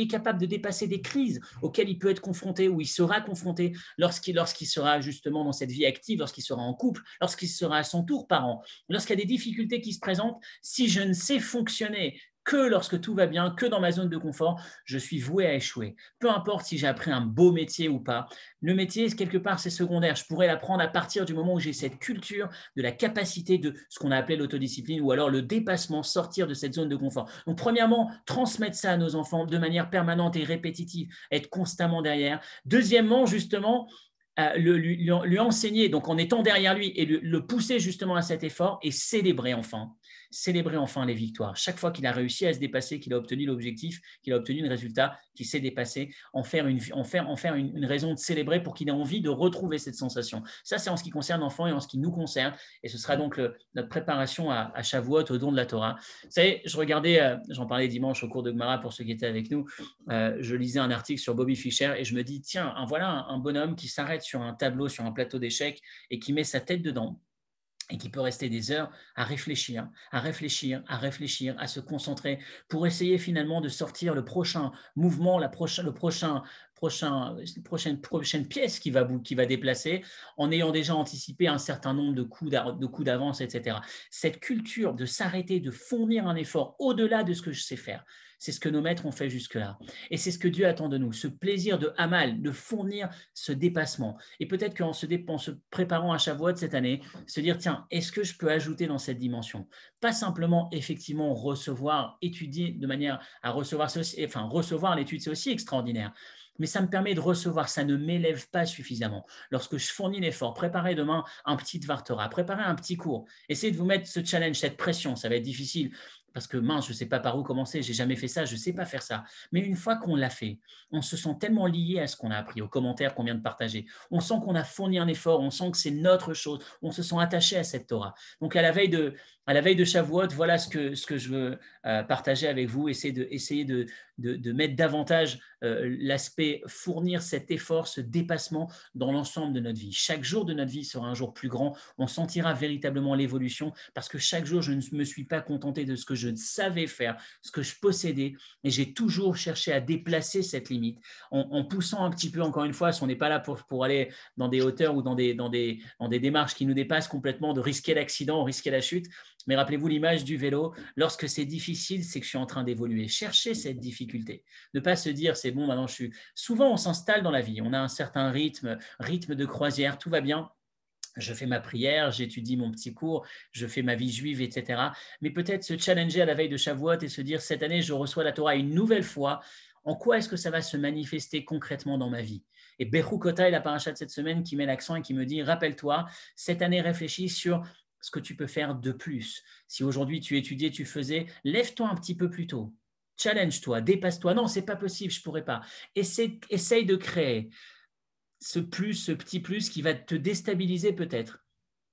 est capable de dépasser des crises auxquelles il peut être confronté ou il sera confronté lorsqu'il lorsqu'il sera justement dans cette vie active lorsqu'il sera en couple, lorsqu'il sera à son tour parent, lorsqu'il y a des difficultés qui se présentent, si je ne sais fonctionner que lorsque tout va bien, que dans ma zone de confort, je suis voué à échouer. Peu importe si j'ai appris un beau métier ou pas, le métier, quelque part, c'est secondaire. Je pourrais l'apprendre à partir du moment où j'ai cette culture de la capacité de ce qu'on a appelé l'autodiscipline ou alors le dépassement, sortir de cette zone de confort. Donc, premièrement, transmettre ça à nos enfants de manière permanente et répétitive, être constamment derrière. Deuxièmement, justement, euh, le, lui, lui, enseigner, donc en étant derrière lui et le, le pousser justement à cet effort et célébrer enfin célébrer enfin les victoires. Chaque fois qu'il a réussi à se dépasser, qu'il a obtenu l'objectif, qu'il a obtenu le résultat, qu'il s'est dépassé, en faire, une, une, raison de célébrer pour qu'il ait envie de retrouver cette sensation. Ça, c'est en ce qui concerne l'enfant et en ce qui nous concerne. Et ce sera donc notre préparation à, à au don de la Torah. Vous savez, je regardais, euh, j'en parlais dimanche au cours de Gmara pour ceux qui étaient avec nous, euh, je lisais un article sur Bobby Fischer et je me dis, tiens, voilà un bonhomme qui s'arrête sur un tableau, sur un plateau d'échecs et qui met sa tête dedans et qui peut rester des heures à réfléchir, à réfléchir, à réfléchir, à se concentrer pour essayer finalement de sortir le prochain mouvement, le prochain prochain, euh, prochaine, pièce qui va, qui va déplacer, en ayant déjà anticipé un certain nombre de coups d'avance, etc. Cette culture de s'arrêter, de fournir un effort au-delà de ce que je sais faire, c'est ce que nos maîtres ont fait jusque-là. Et c'est ce que Dieu attend de nous, ce plaisir de Hamal, de fournir ce dépassement. Et peut-être qu'en se, en se préparant à de cette année, se dire, tiens, est-ce que je peux ajouter dans cette dimension Pas simplement, effectivement, recevoir, étudier de manière à recevoir, enfin, recevoir l'étude, c'est aussi extraordinaire mais ça me permet de recevoir, ça ne m'élève pas suffisamment. Lorsque je fournis l'effort, préparez demain un petit Torah, préparez un petit cours, essayez de vous mettre ce challenge, cette pression, ça va être difficile parce que mince, je ne sais pas par où commencer, j'ai jamais fait ça, je ne sais pas faire ça. Mais une fois qu'on l'a fait, on se sent tellement lié à ce qu'on a appris, aux commentaires qu'on vient de partager. On sent qu'on a fourni un effort, on sent que c'est notre chose, on se sent attaché à cette Torah. Donc à la veille de, à la veille de Shavuot, voilà ce que, ce que je veux euh, partager avec vous, essayer de, essayer de, de, mettre davantage euh, l'aspect fournir cet effort, ce dépassement dans l'ensemble de notre vie. Chaque jour de notre vie sera un jour plus grand, on sentira véritablement l'évolution parce que chaque jour, je ne me suis pas contenté de ce que je savais faire, ce que je possédais, et j'ai toujours cherché à déplacer cette limite en, poussant un petit peu, encore une fois, si on n'est pas là pour, pour aller dans des hauteurs ou dans des, dans, des, dans des démarches qui nous dépassent complètement, de risquer l'accident, risquer la chute. Mais rappelez-vous l'image du vélo. Lorsque c'est difficile, c'est que je suis en train d'évoluer. Cherchez cette difficulté. Ne pas se dire, c'est bon, maintenant je suis. Souvent, on s'installe dans la vie. On a un certain rythme, rythme de croisière, tout va bien. Je fais ma prière, j'étudie mon petit cours, je fais ma vie juive, etc. Mais peut-être se challenger à la veille de Shavuot et se dire, cette année, je reçois la Torah une nouvelle fois. En quoi est-ce que ça va se manifester concrètement dans ma vie et Berukota est la paracha de cette semaine qui met l'accent et qui me dit rappelle-toi, cette année réfléchis sur ce que tu peux faire de plus. Si aujourd'hui tu étudiais, tu faisais, lève-toi un petit peu plus tôt. Challenge-toi, dépasse-toi. Non, c'est pas possible, je pourrais pas. Essaye, de créer ce plus, ce petit plus qui va te déstabiliser peut-être.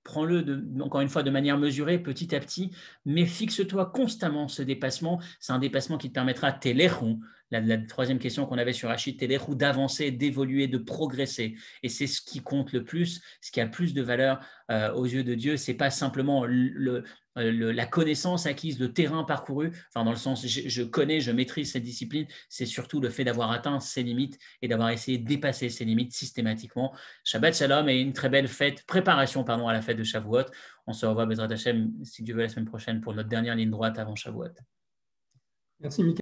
Prends-le encore une fois de manière mesurée, petit à petit, mais fixe-toi constamment ce dépassement. C'est un dépassement qui te permettra, t'es la, troisième question qu'on avait sur Rachid Teller, ou d'avancer, d'évoluer, de progresser. Et c'est ce qui compte le plus, ce qui a plus de valeur euh, aux yeux de Dieu. C'est pas simplement euh, la connaissance acquise, le terrain parcouru, enfin dans le sens je, connais, je maîtrise cette discipline, c'est surtout le fait d'avoir atteint ses limites et d'avoir essayé de dépasser ses limites systématiquement. Shabbat Shalom et une très belle fête, préparation pardon, à la fête de Shavuot. On se revoit, Bezrat Hashem, si Dieu veut, la semaine prochaine pour notre dernière ligne droite avant Shavuot. Merci, Michael.